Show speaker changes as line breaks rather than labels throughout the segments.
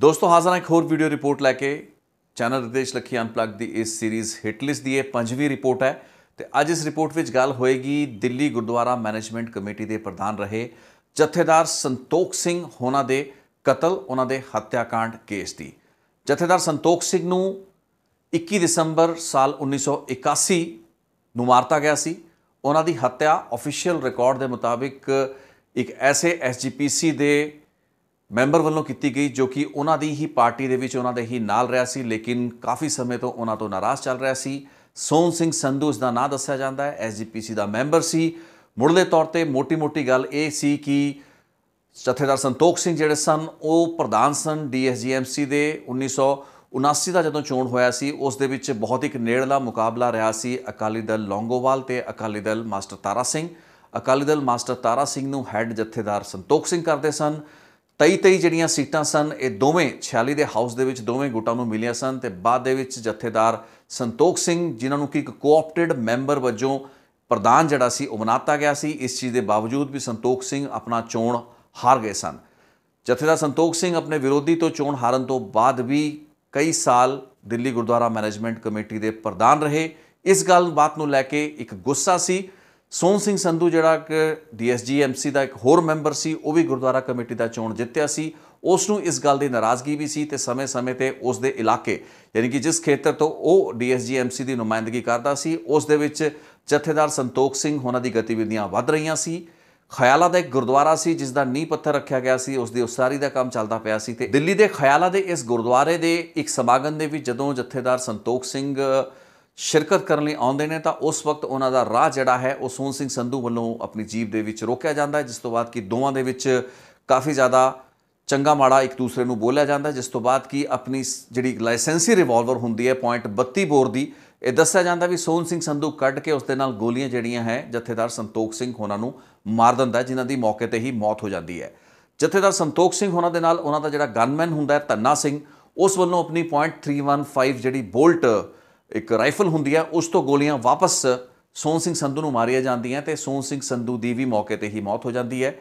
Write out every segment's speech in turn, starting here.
ਦੋਸਤੋ ਹਾਜ਼ਰ ਹਾਂ ਇੱਕ ਹੋਰ ਵੀਡੀਓ ਰਿਪੋਰਟ ਲੈ ਕੇ ਚੈਨਲ ਰਦੇਸ਼ ਲਖੀ ਅਨਪਲੱਗ ਦੀ ਇਸ ਸੀਰੀਜ਼ ਹਿੱਟ ਲਿਸਟ ਦੀ ਇਹ ਪੰਜਵੀਂ ਰਿਪੋਰਟ ਹੈ ਤੇ ਅੱਜ ਇਸ ਰਿਪੋਰਟ ਵਿੱਚ ਗੱਲ ਹੋਏਗੀ ਦਿੱਲੀ ਗੁਰਦੁਆਰਾ ਮੈਨੇਜਮੈਂਟ ਕਮੇਟੀ ਦੇ ਪ੍ਰਧਾਨ ਰਹੇ ਜਥੇਦਾਰ ਸੰਤੋਖ ਸਿੰਘ ਹੋਣਾ ਦੇ ਕਤਲ ਉਹਨਾਂ ਦੇ ਹੱਤਿਆਕਾਂਡ ਕੇਸ ਦੀ ਜਥੇਦਾਰ ਸੰਤੋਖ ਸਿੰਘ ਨੂੰ 21 ਦਸੰਬਰ ਸਾਲ 1981 ਨੂੰ ਮਾਰਤਾ ਗਿਆ ਸੀ ਉਹਨਾਂ ਦੀ ਹੱਤਿਆ ਅਫੀਸ਼ੀਅਲ ਰਿਕਾਰਡ ਦੇ ਮੁਤਾਬਿਕ ਇੱਕ ਐਸੇ ਐਸਜੀਪੀਸੀ ਦੇ ਮੈਂਬਰ ਵੱਲੋਂ ਕੀਤੀ ਗਈ ਜੋ ਕਿ ਉਹਨਾਂ ਦੀ ਹੀ ਪਾਰਟੀ ਦੇ ਵਿੱਚ ਉਹਨਾਂ ਦੇ ਹੀ ਨਾਲ ਰਿਹਾ ਸੀ ਲੇਕਿਨ ਕਾਫੀ ਸਮੇਂ ਤੋਂ ਉਹਨਾਂ ਤੋਂ ਨਾਰਾਜ਼ ਚੱਲ ਰਿਹਾ ਸੀ ਸੋਨ ਸਿੰਘ ਸੰਧੂ ਉਸ ਦਾ ਨਾਂ ਦੱਸਿਆ ਜਾਂਦਾ ਹੈ ਐਸਜੀਪੀਸੀ ਦਾ ਮੈਂਬਰ ਸੀ ਮੁੱਢਲੇ ਤੌਰ ਤੇ ਮੋਟੀ-ਮੋਟੀ ਗੱਲ ਇਹ ਸੀ ਕਿ ਜਥੇਦਾਰ ਸੰਤੋਖ ਸਿੰਘ ਜਿਹੜੇ ਸਨ ਉਹ ਪ੍ਰਧਾਨ ਸਨ ਡੀਐਸਜੀਐਮਸੀ ਦੇ 1979 ਦਾ ਜਦੋਂ ਚੋਣ ਹੋਇਆ ਸੀ ਉਸ ਦੇ ਵਿੱਚ ਬਹੁਤ ਇੱਕ ਨੇੜਲਾ ਮੁਕਾਬਲਾ ਰਿਹਾ ਸੀ ਅਕਾਲੀ ਦਲ ਲੌਂਗੋਵਾਲ ਤੇ ਅਕਾਲੀ ਦਲ ਮਾਸਟਰ ਤਾਰਾ ਸਿੰਘ ਅਕਾਲੀ ਦਲ ਮਾਸਟਰ ਤਾਰਾ ਸਿੰਘ ਨੂੰ ਹੈੱਡ ਜਥੇਦਾਰ ਸੰਤੋਖ ਸਿੰਘ ਕਰਦੇ ਸਨ 23 ਤਈ ਜਿਹੜੀਆਂ ਸੀਟਾਂ ਸਨ ਇਹ ਦੋਵੇਂ 46 ਦੇ ਹਾਊਸ ਦੇ ਵਿੱਚ ਦੋਵੇਂ ਗੁੱਟਾਂ ਨੂੰ ਮਿਲੀਆਂ ਸਨ ਤੇ ਬਾਅਦ ਦੇ ਵਿੱਚ ਜਥੇਦਾਰ ਸੰਤੋਖ ਸਿੰਘ ਜਿਨ੍ਹਾਂ ਨੂੰ ਕਿ ਇੱਕ ਕੋਆਪਟਡ ਮੈਂਬਰ ਵਜੋਂ ਪ੍ਰਧਾਨ ਜਿਹੜਾ ਸੀ ਉਹ ਗਿਆ ਸੀ ਇਸ ਚੀਜ਼ ਦੇ ਬਾਵਜੂਦ ਵੀ ਸੰਤੋਖ ਸਿੰਘ ਆਪਣਾ ਚੋਣ ਹਾਰ ਗਏ ਸਨ ਜਥੇਦਾਰ ਸੰਤੋਖ ਸਿੰਘ ਆਪਣੇ ਵਿਰੋਧੀ ਤੋਂ ਚੋਣ ਹਾਰਨ ਤੋਂ ਬਾਅਦ ਵੀ ਕਈ ਸਾਲ ਦਿੱਲੀ ਗੁਰਦੁਆਰਾ ਮੈਨੇਜਮੈਂਟ ਕਮੇਟੀ ਦੇ ਪ੍ਰਧਾਨ ਰਹੇ ਇਸ ਗੱਲ ਬਾਤ ਨੂੰ ਲੈ ਕੇ ਇੱਕ ਗੁੱਸਾ ਸੀ ਸੋਨ ਸਿੰਘ ਸੰਧੂ ਜਿਹੜਾ ਕਿ ਡੀਐਸਜੀਐਮਸੀ ਦਾ ਇੱਕ ਹੋਰ ਮੈਂਬਰ ਸੀ ਉਹ ਵੀ ਗੁਰਦੁਆਰਾ ਕਮੇਟੀ ਦਾ ਚੋਣ ਜਿੱਤਿਆ ਸੀ ਉਸ ਨੂੰ ਇਸ ਗੱਲ ਦੀ ਨਾਰਾਜ਼ਗੀ ਵੀ ਸੀ ਤੇ ਸਮੇਂ-ਸਮੇਂ ਤੇ ਉਸ ਦੇ ਇਲਾਕੇ ਯਾਨੀ ਕਿ ਜਿਸ ਖੇਤਰ ਤੋਂ ਉਹ ਡੀਐਸਜੀਐਮਸੀ ਦੀ ਨੁਮਾਇੰਦਗੀ ਕਰਦਾ ਸੀ ਉਸ ਦੇ ਵਿੱਚ ਜਥੇਦਾਰ ਸੰਤੋਖ ਸਿੰਘ ਉਹਨਾਂ ਦੀ ਗਤੀਵਿਧੀਆਂ ਵੱਧ ਰਹੀਆਂ ਸੀ ਖਿਆਲਾ ਦਾ ਇੱਕ ਗੁਰਦੁਆਰਾ ਸੀ ਜਿਸ ਦਾ ਨੀਂਹ ਪੱਥਰ ਰੱਖਿਆ ਗਿਆ ਸੀ ਉਸ ਦੀ ਉਸਾਰੀ ਦਾ ਕੰਮ ਚੱਲਦਾ ਪਿਆ ਸੀ ਤੇ ਦਿੱਲੀ ਦੇ ਖਿਆਲਾ ਦੇ ਇਸ ਗੁਰਦੁਆਰੇ ਦੇ ਇੱਕ ਸਮਾਗਮ ਦੇ ਵਿੱਚ ਜਦੋਂ ਜਥੇਦਾਰ ਸੰਤੋਖ ਸਿੰਘ ਸ਼ਿਰਕਤ ਕਰਨ ਲਈ ਆਉਂਦੇ ਨੇ ਤਾਂ ਉਸ ਵਕਤ ਉਹਨਾਂ ਦਾ ਰਾਹ ਜਿਹੜਾ ਹੈ ਉਹ ਸੋਨ ਸਿੰਘ ਸੰਧੂ ਵੱਲੋਂ ਆਪਣੀ ਜੀਬ ਦੇ ਵਿੱਚ ਰੋਕਿਆ ਜਾਂਦਾ ਹੈ ਜਿਸ ਤੋਂ ਬਾਅਦ ਕਿ ਦੋਵਾਂ ਦੇ ਵਿੱਚ ਕਾਫੀ ਜ਼ਿਆਦਾ ਚੰਗਾ ਮਾੜਾ ਇੱਕ ਦੂਸਰੇ ਨੂੰ ਬੋਲਿਆ ਜਾਂਦਾ ਜਿਸ ਤੋਂ ਬਾਅਦ ਕਿ ਆਪਣੀ ਜਿਹੜੀ ਲਾਇਸੈਂਸੀ ਰਿਵਾਲਵਰ ਹੁੰਦੀ ਹੈ ਪੁਆਇੰਟ 32 ਬੋਰ ਦੀ ਇਹ ਦੱਸਿਆ ਜਾਂਦਾ ਵੀ ਸੋਨ ਸਿੰਘ ਸੰਧੂ ਕੱਢ ਕੇ ਉਸ ਦੇ ਨਾਲ ਗੋਲੀਆਂ ਜਿਹੜੀਆਂ ਹੈ ਜਥੇਦਾਰ ਸੰਤੋਖ ਸਿੰਘ ਹੋਣਾ ਨੂੰ ਮਾਰ ਦਿੰਦਾ ਜਿਨ੍ਹਾਂ ਦੀ ਮੌਕੇ ਤੇ ਹੀ ਮੌਤ ਹੋ ਜਾਂਦੀ ਹੈ ਜਥੇਦਾਰ ਸੰਤੋਖ ਸਿੰਘ ਹੋਣਾ ਦੇ ਨਾਲ ਉਹਨਾਂ ਦਾ ਜਿਹੜਾ ਗਨਮੈਨ ਹੁੰਦਾ ਹੈ ਧੰਨਾ ਸਿੰਘ ਉਸ ਵੱਲੋਂ ਆਪਣੀ ਪੁਆਇੰਟ 315 ਜਿਹੜੀ ਬੋਲਟ ਇੱਕ ਰਾਈਫਲ ਹੁੰਦੀ ਆ ਉਸ ਤੋਂ ਗੋਲੀਆਂ ਵਾਪਸ ਸੋਨ ਸਿੰਘ ਸੰਧੂ ਨੂੰ ਮਾਰੀਆਂ ਜਾਂਦੀਆਂ ਤੇ ਸੋਨ ਸਿੰਘ ਸੰਧੂ ਦੀ ਵੀ ਮੌਕੇ ਤੇ ਹੀ ਮੌਤ ਹੋ ਜਾਂਦੀ ਹੈ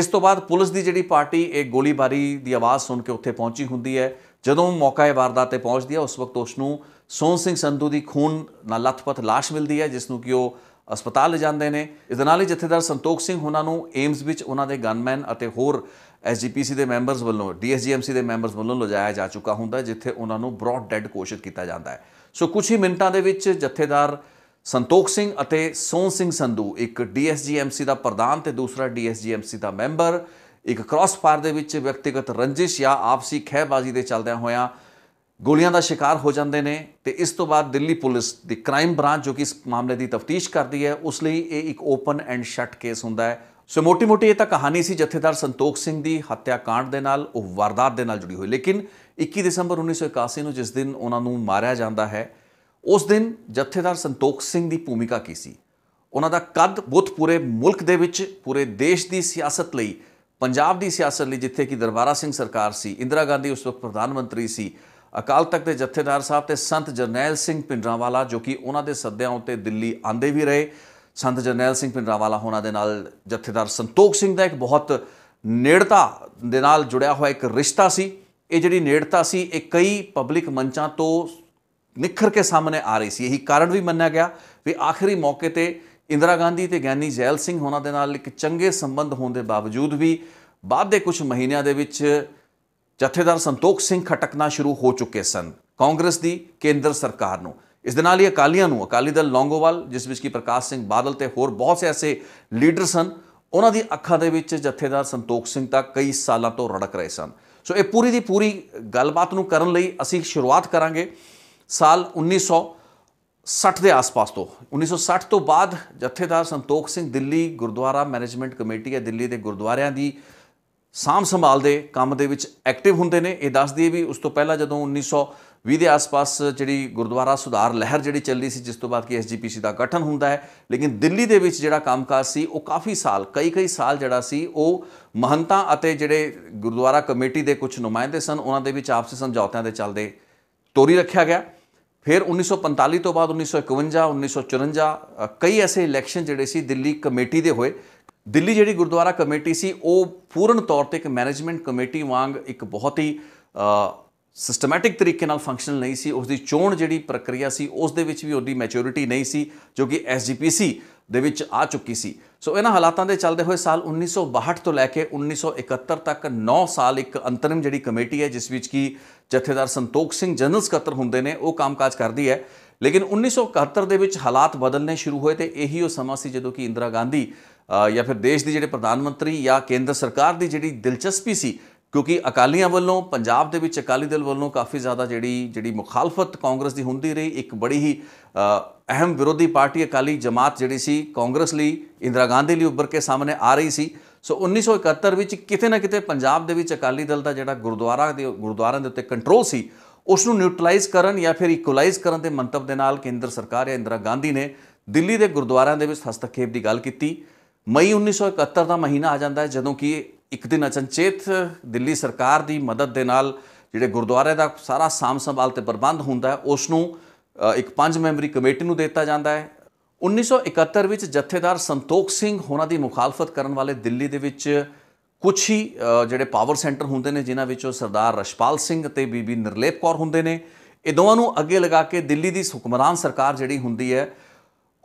ਇਸ ਤੋਂ ਬਾਅਦ ਪੁਲਿਸ ਦੀ ਜਿਹੜੀ ਪਾਰਟੀ ਇਹ ਗੋਲੀਬਾਰੀ ਦੀ ਆਵਾਜ਼ ਸੁਣ ਕੇ ਉੱਥੇ ਪਹੁੰਚੀ ਹੁੰਦੀ ਹੈ ਜਦੋਂ ਮੌਕਾ ਇਹ ਵਾਰਦਾਤ ਤੇ ਪਹੁੰਚਦੀ ਹੈ ਉਸ ਵਕਤ ਉਸ ਨੂੰ ਸੋਨ ਸਿੰਘ ਸੰਧੂ ਦੀ ਖੂਨ ਨਾਲ ਲੱਥਪਥ লাশ ਮਿਲਦੀ ਹੈ ਜਿਸ ਨੂੰ ਕਿ ਉਹ ਹਸਪਤਾਲ ਲੈ ਜਾਂਦੇ ਨੇ ਇਸ ਦੇ ਨਾਲ ਹੀ ਜਥੇਦਾਰ ਸੰਤੋਖ ਸਿੰਘ ਉਹਨਾਂ ਨੂੰ ਏਮਸ ਵਿੱਚ ਉਹਨਾਂ ਦੇ ਗਨਮੈਨ ਅਤੇ ਹੋਰ ਐਸਜੀਪੀਸੀ ਦੇ ਮੈਂਬਰਸ ਵੱਲੋਂ ਡੀਐਸਜੀਐਮਸੀ ਦੇ ਮੈਂਬਰਸ ਵੱਲੋਂ ਲਜਾਇਆ ਜਾ ਚੁੱਕਾ ਹੁੰਦਾ ਜਿੱਥੇ ਉਹਨਾਂ ਨੂੰ ਬ੍ਰੌਡ ਡੈੱਡ ਕੋਸ਼ਿਸ਼ ਕੀਤਾ ਜਾਂਦਾ ਹੈ ਸੋ ਕੁਝ ਹੀ ਮਿੰਟਾਂ ਦੇ ਵਿੱਚ ਜਥੇਦਾਰ ਸੰਤੋਖ ਸਿੰਘ ਅਤੇ ਸੋਨ ਸਿੰਘ ਸੰਧੂ ਇੱਕ ਡੀਐਸਜੀਐਮਸੀ ਦਾ ਪ੍ਰਧਾਨ ਤੇ ਦੂਸਰਾ ਡੀਐਸਜੀਐਮਸੀ ਦਾ ਮੈਂਬਰ ਇੱਕ ਕ੍ਰਾਸ ਫਾਇਰ ਦੇ ਵਿੱਚ ਵਿਅਕਤੀਗਤ ਰੰਜਿਸ਼ ਜਾਂ ਆਪਸੀ ਖਹਿਬਾਜ਼ੀ ਦੇ ਚੱਲਦਿਆਂ ਹੋਇਆਂ ਗੋਲੀਆਂ ਦਾ ਸ਼ਿਕਾਰ ਹੋ ਜਾਂਦੇ ਨੇ ਤੇ ਇਸ ਤੋਂ ਬਾਅਦ ਦਿੱਲੀ ਪੁਲਿਸ ਦੀ ਕ੍ਰਾਈਮ ਬ੍ਰਾਂਚ ਜੋ ਕਿ ਇਸ ਮਾਮਲੇ ਦੀ ਤਫਤੀਸ਼ ਕਰਦੀ ਹੈ ਉਸ ਲਈ ਇਹ ਇੱਕ ਓਪਨ ਐਂਡ ਸ਼ਟ ਕੇਸ ਹੁੰਦਾ ਹੈ ਸੋ ਮੋਟੀ-ਮੋਟੀ ਇਹ ਤਾਂ ਕਹਾਣੀ ਸੀ ਜਥੇਦਾਰ ਸੰਤੋਖ ਸਿੰਘ ਦੀ ਹੱਤਿਆ ਕਾਂਡ ਦੇ ਨਾਲ ਉਹ ਵਾਰਦਾਤ ਦੇ ਨਾਲ ਜੁੜੀ ਹੋਈ ਲੇਕਿਨ 21 ਦਸੰਬਰ 1981 ਨੂੰ ਜਿਸ ਦਿਨ ਉਹਨਾਂ ਨੂੰ ਮਾਰਿਆ ਜਾਂਦਾ ਹੈ ਉਸ ਦਿਨ ਜਥੇਦਾਰ ਸੰਤੋਖ ਸਿੰਘ ਦੀ ਭੂਮਿਕਾ ਕੀ ਸੀ ਉਹਨਾਂ ਦਾ ਕੱਦ ਬਹੁਤ ਪੂਰੇ ਮੁਲਕ ਦੇ ਵਿੱਚ ਪੂਰੇ ਦੇਸ਼ ਦੀ ਸਿਆਸਤ ਲਈ ਪੰਜਾਬ ਦੀ ਸਿਆਸਤ ਲਈ ਜਿੱਥੇ ਕਿ ਦਰਬਾਰਾ ਸਿੰਘ ਸਰਕਾਰ ਸੀ ਇੰਦਰਾ ਗਾਂਧੀ ਉਸ ਵਕਤ ਪ੍ਰਧਾਨ ਮੰਤਰੀ ਸੀ ਅਕਾਲ ਤਖਤ ਦੇ ਜਥੇਦਾਰ ਸਾਹਿਬ ਤੇ ਸੰਤ ਜਰਨੈਲ ਸਿੰਘ ਪਿੰਡਰਾਵਾਲਾ ਜੋ ਕਿ ਉਹਨਾਂ ਦੇ ਸੱਦਿਆਂ ਉੱਤੇ ਦਿੱਲੀ ਆਂਦੇ ਵੀ ਰਹੇ ਸੰਤ ਜਰਨੈਲ ਸਿੰਘ ਪਿੰਡਰਾਵਾਲਾ ਹੋਣਾ ਦੇ ਨਾਲ ਜਥੇਦਾਰ ਸੰਤੋਖ ਸਿੰਘ ਦਾ ਇੱਕ ਬਹੁਤ ਨੇੜਤਾ ਦੇ ਨਾਲ ਜੁੜਿਆ ਹੋਇਆ ਇੱਕ ਰਿਸ਼ਤਾ ਸੀ ਇਹ ਜਿਹੜੀ ਨੇੜਤਾ ਸੀ ਇਹ ਕਈ ਪਬਲਿਕ ਮੰਚਾਂ ਤੋਂ ਨਿਖਰ ਕੇ ਸਾਹਮਣੇ ਆ ਰਹੀ ਸੀ ਇਹੀ ਕਾਰਨ ਵੀ ਮੰਨਿਆ ਗਿਆ ਵੀ ਆਖਰੀ ਮੌਕੇ ਤੇ ਇੰਦਰਾ ਗਾਂਧੀ ਤੇ ਗਿਆਨੀ ਜੈਲ ਸਿੰਘ ਹੋਣਾ ਦੇ ਨਾਲ ਇੱਕ ਚੰਗੇ ਸੰਬੰਧ ਹੋਣ ਦੇ ਬਾਵਜੂਦ ਵੀ ਬਾਅਦ ਦੇ ਕੁਝ ਮਹੀਨਿਆਂ ਦੇ ਵਿੱਚ ਜਥੇਦਾਰ ਸੰਤੋਖ ਸਿੰਘ ਖਟਕਣਾ ਸ਼ੁਰੂ ਹੋ ਚੁੱਕੇ ਸਨ ਕਾਂਗਰਸ ਦੀ ਕੇਂਦਰ ਸਰਕਾਰ ਨੂੰ ਇਸ ਦੇ ਨਾਲ ਹੀ ਅਕਾਲੀਆਂ ਨੂੰ ਅਕਾਲੀ ਦਲ ਲੌਂਗੋਵਾਲ ਜਿਸ ਵਿੱਚ ਕੀ ਪ੍ਰਕਾਸ਼ ਸਿੰਘ ਬਾਦਲ ਤੇ ਹੋਰ ਬਹੁਤ ਸੇ ਐਸੇ ਲੀਡਰ ਸਨ ਉਹਨਾਂ ਦੀ ਅੱਖਾਂ ਦੇ ਵਿੱਚ ਜਥੇਦਾਰ ਸੰਤੋਖ ਸਿੰਘ ਤਾਂ ਕਈ ਸਾਲਾਂ ਤੋਂ ਰੜਕ ਰਹੇ ਸਨ ਸੋ ਇਹ ਪੂਰੀ ਦੀ ਪੂਰੀ ਗੱਲਬਾਤ ਨੂੰ ਕਰਨ ਲਈ ਅਸੀਂ ਸ਼ੁਰੂਆਤ ਕਰਾਂਗੇ ਸਾਲ 1960 ਦੇ ਆਸ-ਪਾਸ ਤੋਂ 1960 ਤੋਂ ਬਾਅਦ ਜਥੇਦਾਰ ਸੰਤੋਖ ਸਿੰਘ ਦਿੱਲੀ ਗੁਰਦੁਆਰਾ ਮੈਨੇਜਮੈਂਟ ਕਮੇਟੀ ਹੈ ਦਿੱਲੀ ਦੇ ਗੁਰਦੁਆਰਿਆਂ ਦੀ ਸਾਂਭ ਸੰਭਾਲ ਦੇ ਕੰਮ ਦੇ ਵਿੱਚ ਐਕਟਿਵ ਹੁੰਦੇ ਨੇ ਇਹ ਦੱਸ ਦਈਏ ਵੀ ਉਸ ਤੋਂ ਪਹਿਲਾਂ ਜਦੋਂ 1900 20 ਦੇ ਆਸ-ਪਾਸ ਜਿਹੜੀ ਗੁਰਦੁਆਰਾ ਸੁਧਾਰ ਲਹਿਰ ਜਿਹੜੀ ਚੱਲੀ ਸੀ ਜਿਸ ਤੋਂ ਬਾਅਦ ਕਿ ਐਸਜੀਪੀਸੀ ਦਾ ਗਠਨ ਹੁੰਦਾ ਹੈ ਲੇਕਿਨ ਦਿੱਲੀ ਦੇ ਵਿੱਚ ਜਿਹੜਾ ਕੰਮਕਾਜ ਸੀ ਉਹ ਕਾਫੀ ਸਾਲ ਕਈ-ਕਈ ਸਾਲ ਜਿਹੜਾ ਸੀ ਉਹ ਮਹੰਤਾਂ ਅਤੇ ਜਿਹੜੇ ਗੁਰਦੁਆਰਾ ਕਮੇਟੀ ਦੇ ਕੁਝ ਨੁਮਾਇੰਦੇ ਸਨ ਉਹਨਾਂ ਦੇ ਵਿੱਚ ਆਪਸੀ ਸਮਝੌਤਿਆਂ ਦੇ ਚੱਲਦੇ ਤੋਰੀ ਰੱਖਿਆ ਗਿਆ ਫਿਰ 1945 ਤੋਂ ਬਾਅਦ 1951 1954 ਕਈ ਐਸੇ ਇਲੈਕਸ਼ਨ ਜਿਹੜੇ ਸੀ ਦਿੱਲੀ ਕਮੇਟੀ ਦੇ ਹੋਏ ਦਿੱਲੀ ਜਿਹੜੀ ਗੁਰਦੁਆਰਾ ਕਮੇਟੀ ਸੀ ਉਹ ਪੂਰਨ ਤੌਰ ਤੇ ਇੱਕ ਮੈਨੇਜਮੈਂਟ ਕਮੇਟੀ ਵਾਂਗ ਇੱਕ ਬਹੁਤ ਹੀ ਸਿਸਟਮੈਟਿਕ ਤਰੀਕੇ ਨਾਲ ਫੰਕਸ਼ਨਲ ਨਹੀਂ ਸੀ ਉਸ ਦੀ ਚੋਣ ਜਿਹੜੀ ਪ੍ਰਕਿਰਿਆ ਸੀ ਉਸ ਦੇ ਵਿੱਚ ਵੀ ਉਹਦੀ ਮੈਚੁਰਿਟੀ ਨਹੀਂ ਸੀ ਜੋ ਕਿ ਐਸਜੀਪੀਸੀ ਦੇ ਵਿੱਚ ਆ ਚੁੱਕੀ ਸੀ ਸੋ ਇਹਨਾਂ ਹਾਲਾਤਾਂ ਦੇ ਚੱਲਦੇ ਹੋਏ ਸਾਲ 1962 ਤੋਂ ਲੈ ਕੇ 1971 ਤੱਕ 9 ਸਾਲ ਇੱਕ ਅੰਤਰਿਮ ਜਿਹੜੀ ਕਮੇਟੀ ਹੈ ਜਿਸ ਵਿੱਚ ਕੀ ਜਥੇਦਾਰ ਸੰਤੋਖ ਸਿੰਘ ਜਨਰਲ ਸਕੱਤਰ ਹੁੰਦੇ ਨੇ ਉਹ ਕੰਮਕਾਜ ਕਰਦੀ ਹੈ ਲੇਕਿਨ 1971 ਦੇ ਵਿੱਚ ਹਾਲਾਤ ਬਦਲਨੇ ਸ਼ੁਰੂ ਹੋਏ ਤੇ ਇਹੀ ਉਹ ਸਮਾਂ ਸੀ ਜਦੋਂ ਕਿ ਇੰਦਰਾ ਗਾਂਧੀ ਜਾਂ ਫਿਰ ਦੇਸ਼ ਦੀ ਜਿਹੜੇ ਪ੍ਰਧਾਨ ਮੰਤਰੀ ਜਾਂ ਕੇਂਦਰ ਸਰਕਾਰ ਦੀ ਜਿਹੜੀ ਦਿਲਚਸਪੀ ਸੀ ਕਿਉਂਕਿ ਅਕਾਲੀਆਂ ਵੱਲੋਂ ਪੰਜਾਬ ਦੇ ਵਿੱਚ ਅਕਾਲੀ ਦਲ ਵੱਲੋਂ ਕਾਫੀ ਜ਼ਿਆਦਾ ਜਿਹੜੀ ਜਿਹੜੀ ਮੁਖਾਲਫਤ ਕਾਂਗਰਸ ਦੀ ਹੁੰਦੀ ਰਹੀ ਇੱਕ ਬੜੀ ਹੀ ਅਹਿਮ ਵਿਰੋਧੀ ਪਾਰਟੀ ਅਕਾਲੀ ਜਮਾਤ ਜਿਹੜੀ ਸੀ ਕਾਂਗਰਸ ਲਈ ਇੰਦਰਾ ਗਾਂਧੀ ਲਈ ਉੱਭਰ ਕੇ ਸਾਹਮਣੇ ਆ ਰਹੀ ਸੀ ਸੋ 1971 ਵਿੱਚ ਕਿਤੇ ਨਾ ਕਿਤੇ ਪੰਜਾਬ ਦੇ ਵਿੱਚ ਅਕਾਲੀ ਦਲ ਦਾ ਜਿਹੜਾ ਗੁਰਦੁਆਰਾ ਦੇ ਗੁਰਦੁਆਰਿਆਂ ਦੇ ਉੱਤੇ ਕੰਟਰੋਲ ਸੀ ਉਸ ਨੂੰ ਨਿਊਟਰਲਾਈਜ਼ ਕਰਨ ਜਾਂ ਫਿਰ ਇਕੁਲਾਈਜ਼ ਕਰਨ ਦੇ ਮੰਤਵ ਦੇ ਨਾਲ ਕੇਂਦਰ ਸਰਕਾਰ ਜਾਂ ਇੰਦਰਾ ਗਾਂਧੀ ਨੇ ਦਿੱਲੀ ਦੇ ਗੁਰਦੁਆਰਿਆਂ ਦੇ ਵਿੱਚ ਹਸਤਖੇਪ ਦੀ ਗੱਲ ਕੀਤੀ ਮਈ 1971 ਦਾ ਮਹੀਨਾ ਆ ਜਾਂਦਾ ਹੈ ਜਦੋਂ ਕਿ ਇੱਕ ਦਿਨ ਅਚਨਚੇਤ ਦਿੱਲੀ ਸਰਕਾਰ ਦੀ ਮਦਦ ਦੇ ਨਾਲ ਜਿਹੜੇ ਗੁਰਦੁਆਰੇ ਦਾ ਸਾਰਾ ਸਾਮ ਸੰਭਾਲ ਤੇ ਪ੍ਰਬੰਧ ਹੁੰਦਾ ਹੈ ਉਸ ਨੂੰ ਇੱਕ ਪੰਜ ਮੈਂਬਰੀ ਕਮੇਟੀ ਨੂੰ ਦਿੱਤਾ ਜਾਂਦਾ ਹੈ 1971 ਵਿੱਚ ਜਥੇਦਾਰ ਸੰਤੋਖ ਸਿੰਘ ਹੋਣਾ ਦੀ ਮੁਖਾਲਫਤ ਕਰਨ ਵਾਲੇ ਦਿੱਲੀ ਦੇ ਵਿੱਚ ਕੁਝ ਹੀ ਜਿਹੜੇ ਪਾਵਰ ਸੈਂਟਰ ਹੁੰਦੇ ਨੇ ਜਿਨ੍ਹਾਂ ਵਿੱਚੋਂ ਸਰਦਾਰ ਰਸ਼ਪਾਲ ਸਿੰਘ ਤੇ ਬੀਬੀ ਨਿਰਲੇਪ ਕੌਰ ਹੁੰਦੇ ਨੇ ਇਹ ਦੋਵਾਂ ਨੂੰ ਅੱਗੇ ਲਗਾ ਕੇ ਦਿੱਲੀ ਦੀ ਹੁਕਮਰਾਨ ਸਰਕਾਰ ਜਿਹੜੀ ਹੁੰਦੀ ਹੈ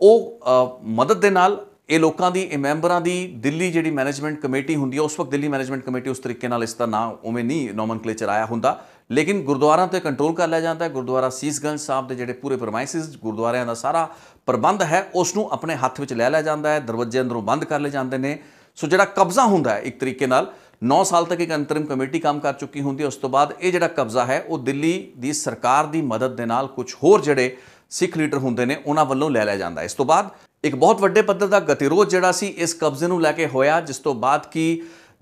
ਉਹ ਮਦਦ ਦੇ ਨਾਲ ਇਹ ਲੋਕਾਂ ਦੀ ਇਹ ਮੈਂਬਰਾਂ ਦੀ ਦਿੱਲੀ ਜਿਹੜੀ ਮੈਨੇਜਮੈਂਟ ਕਮੇਟੀ ਹੁੰਦੀ ਹੈ ਉਸ ਵਕਤ ਦਿੱਲੀ ਮੈਨੇਜਮੈਂਟ ਕਮੇਟੀ ਉਸ ਤਰੀਕੇ ਨਾਲ ਇਸ ਦਾ ਨਾਮ ਉਵੇਂ ਨਹੀਂ ਨੋਮਨਕਲੇਚਰ ਆਇਆ ਹੁੰਦਾ ਲੇਕਿਨ ਗੁਰਦੁਆਰਾਂ ਤੇ ਕੰਟਰੋਲ ਕਰ ਲਿਆ ਜਾਂਦਾ ਹੈ ਗੁਰਦੁਆਰਾ ਸੀਸਗੰਜ ਸਾਹਿਬ ਦੇ ਜਿਹੜੇ ਪੂਰੇ ਪ੍ਰਮਾਈਸਿਸ ਗੁਰਦੁਆਰਿਆਂ ਦਾ ਸਾਰਾ ਪ੍ਰਬੰਧ ਹੈ ਉਸ ਨੂੰ ਆਪਣੇ ਹੱਥ ਵਿੱਚ ਲੈ ਲਿਆ ਜਾਂਦਾ ਹੈ ਦਰਵਾਜ਼ੇ ਅੰਦਰੋਂ ਬੰਦ ਕਰ ਲਏ ਜਾਂਦੇ ਨੇ ਸੋ ਜਿਹੜਾ ਕਬਜ਼ਾ ਹੁੰਦਾ ਹੈ ਇੱਕ ਤਰੀਕੇ ਨਾਲ 9 ਸਾਲ ਤੱਕ ਇੱਕ ਅੰਤਰਿਮ ਕਮੇਟੀ ਕੰਮ ਕਰ ਚੁੱਕੀ ਹੁੰਦੀ ਹੈ ਉਸ ਤੋਂ ਬਾਅਦ ਇਹ ਜਿਹੜਾ ਕਬਜ਼ਾ ਹੈ ਉਹ ਦਿੱਲੀ ਦੀ ਸਰਕਾਰ ਦੀ ਮਦਦ ਦੇ ਨਾਲ ਕੁਝ ਹੋਰ ਜਿਹੜੇ ਸਿੱਖ ਲੀਡਰ ਹੁੰਦੇ ਨੇ ਉਹਨਾਂ ਵੱਲੋਂ ਲੈ ਲਿਆ ਜਾਂਦਾ ਇਸ ਤੋਂ ਬਾਅਦ ਇੱਕ ਬਹੁਤ ਵੱਡੇ ਪੱਧਰ ਦਾ ਗਤੀਰੋਧ ਜਿਹੜਾ ਸੀ ਇਸ ਕਬਜ਼ੇ ਨੂੰ ਲੈ ਕੇ ਹੋਇਆ ਜਿਸ ਤੋਂ ਬਾਅਦ ਕੀ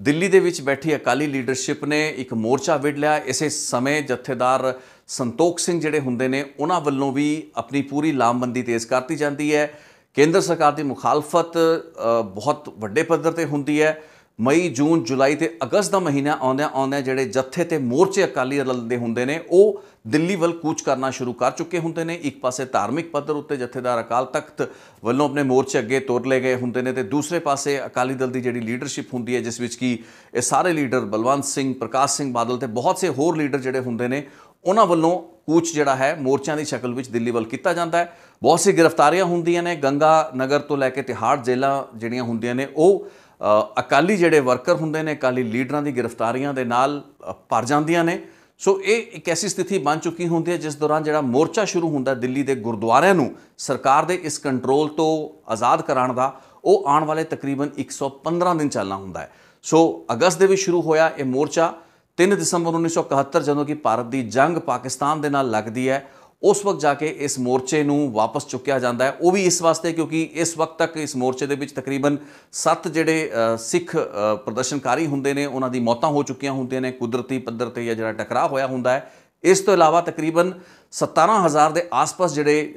ਦਿੱਲੀ ਦੇ ਵਿੱਚ ਬੈਠੀ ਅਕਾਲੀ ਲੀਡਰਸ਼ਿਪ ਨੇ ਇੱਕ ਮੋਰਚਾ ਵਿੜ ਲਿਆ ਇਸੇ ਸਮੇਂ ਜਥੇਦਾਰ ਸੰਤੋਖ ਸਿੰਘ ਜਿਹੜੇ ਹੁੰਦੇ ਨੇ ਉਹਨਾਂ ਵੱਲੋਂ ਵੀ ਆਪਣੀ ਪੂਰੀ ਲਾਮਬੰਦੀ ਤੇਜ਼ ਕਰਤੀ ਜਾਂਦੀ ਹੈ ਕੇਂਦਰ ਸਰਕਾਰ ਦੀ ਮੁਖਾਲਫਤ ਬਹੁਤ ਵੱਡੇ ਪੱਧਰ ਤੇ ਹੁੰਦੀ ਹੈ ਮਈ ਜੂਨ ਜੁਲਾਈ ਤੇ ਅਗਸਤ ਦਾ ਮਹੀਨਾ ਆਉਂਦਿਆਂ ਆਉਂਦਿਆਂ ਜਿਹੜੇ ਜੱਥੇ ਤੇ ਮੋਰਚੇ ਅਕਾਲੀ ਦਲ ਦੇ ਹੁੰਦੇ ਨੇ ਉਹ ਦਿੱਲੀ ਵੱਲ ਕੂਚ ਕਰਨਾ ਸ਼ੁਰੂ ਕਰ ਚੁੱਕੇ ਹੁੰਦੇ ਨੇ ਇੱਕ ਪਾਸੇ ਧਾਰਮਿਕ ਪੱਧਰ ਉੱਤੇ ਜਥੇਦਾਰ ਅਕਾਲ ਤਖਤ ਵੱਲੋਂ ਆਪਣੇ ਮੋਰਚੇ ਅੱਗੇ ਤੋਰ ਲੈ ਗਏ ਹੁੰਦੇ ਨੇ ਤੇ ਦੂਸਰੇ ਪਾਸੇ ਅਕਾਲੀ ਦਲ ਦੀ ਜਿਹੜੀ ਲੀਡਰਸ਼ਿਪ ਹੁੰਦੀ ਹੈ ਜਿਸ ਵਿੱਚ ਕੀ ਇਹ ਸਾਰੇ ਲੀਡਰ ਬਲਵੰਤ ਸਿੰਘ ਪ੍ਰਕਾਸ਼ ਸਿੰਘ ਬਾਦਲ ਤੇ ਬਹੁਤ ਸੇ ਹੋਰ ਲੀਡਰ ਜਿਹੜੇ ਹੁੰਦੇ ਨੇ ਉਹਨਾਂ ਵੱਲੋਂ ਕੂਚ ਜਿਹੜਾ ਹੈ ਮੋਰਚਿਆਂ ਦੀ ਸ਼ਕਲ ਵਿੱਚ ਦਿੱਲੀ ਵੱਲ ਕੀਤਾ ਜਾਂਦਾ ਹੈ ਬਹੁਤ ਸੇ ਗ੍ਰਿਫਤਾਰੀਆਂ ਹੁੰਦੀਆਂ ਨੇ ਗੰਗਾ ਨਗਰ ਤੋਂ ਲੈ ਕੇ ਤਿਹਾੜ ਜ਼ਿਲ੍ਹਾ ਜਿਹੜੀਆਂ ਹੁੰਦੀਆਂ ਨੇ ਉਹ ਅਕਾਲੀ ਜਿਹੜੇ ਵਰਕਰ ਹੁੰਦੇ ਨੇ ਅਕਾਲੀ ਲੀਡਰਾਂ ਦੀ ਗ੍ਰਿਫਤਾਰੀਆਂ ਦੇ ਨਾਲ ਭਰ ਜਾਂਦੀਆਂ ਨੇ ਸੋ ਇਹ ਇੱਕ ਐਸੀ ਸਥਿਤੀ ਬਣ ਚੁੱਕੀ ਹੁੰਦੀ ਹੈ ਜਿਸ ਦੌਰਾਨ ਜਿਹੜਾ ਮੋਰਚਾ ਸ਼ੁਰੂ ਹੁੰਦਾ ਦਿੱਲੀ ਦੇ ਗੁਰਦੁਆਰਿਆਂ ਨੂੰ ਸਰਕਾਰ ਦੇ ਇਸ ਕੰਟਰੋਲ ਤੋਂ ਆਜ਼ਾਦ ਕਰਾਉਣ ਦਾ ਉਹ ਆਉਣ ਵਾਲੇ ਤਕਰੀਬਨ 115 ਦਿਨ ਚੱਲਣਾ ਹੁੰਦਾ ਹੈ ਸੋ ਅਗਸਤ ਦੇ ਵਿੱਚ ਸ਼ੁਰੂ ਹੋਇਆ ਇਹ ਮੋਰਚਾ 3 ਦਸੰਬਰ 1971 ਜਦੋਂ ਕਿ ਭਾਰਤ ਦੀ ਜੰਗ ਪਾਕਿਸਤਾਨ ਦੇ ਨਾਲ ਲੱਗਦੀ ਹੈ ਉਸ ਵਕਤ ਜਾ ਕੇ ਇਸ ਮੋਰਚੇ ਨੂੰ ਵਾਪਸ ਚੁੱਕਿਆ ਜਾਂਦਾ ਹੈ ਉਹ ਵੀ ਇਸ ਵਾਸਤੇ ਕਿਉਂਕਿ ਇਸ ਵਕਤ ਤੱਕ ਇਸ ਮੋਰਚੇ ਦੇ ਵਿੱਚ ਤਕਰੀਬਨ 7 ਜਿਹੜੇ ਸਿੱਖ ਪ੍ਰਦਰਸ਼ਨਕਾਰੀ ਹੁੰਦੇ ਨੇ ਉਹਨਾਂ ਦੀ ਮੌਤਾਂ ਹੋ ਚੁੱਕੀਆਂ ਹੁੰਦੀਆਂ ਨੇ ਕੁਦਰਤੀ ਪੱਧਰ ਤੇ ਜਾਂ ਜਿਹੜਾ ਟਕਰਾਅ ਹੋਇਆ ਹੁੰਦਾ ਹੈ ਇਸ ਤੋਂ ਇਲਾਵਾ ਤਕਰੀਬਨ 17000 ਦੇ ਆਸ-ਪਾਸ ਜਿਹੜੇ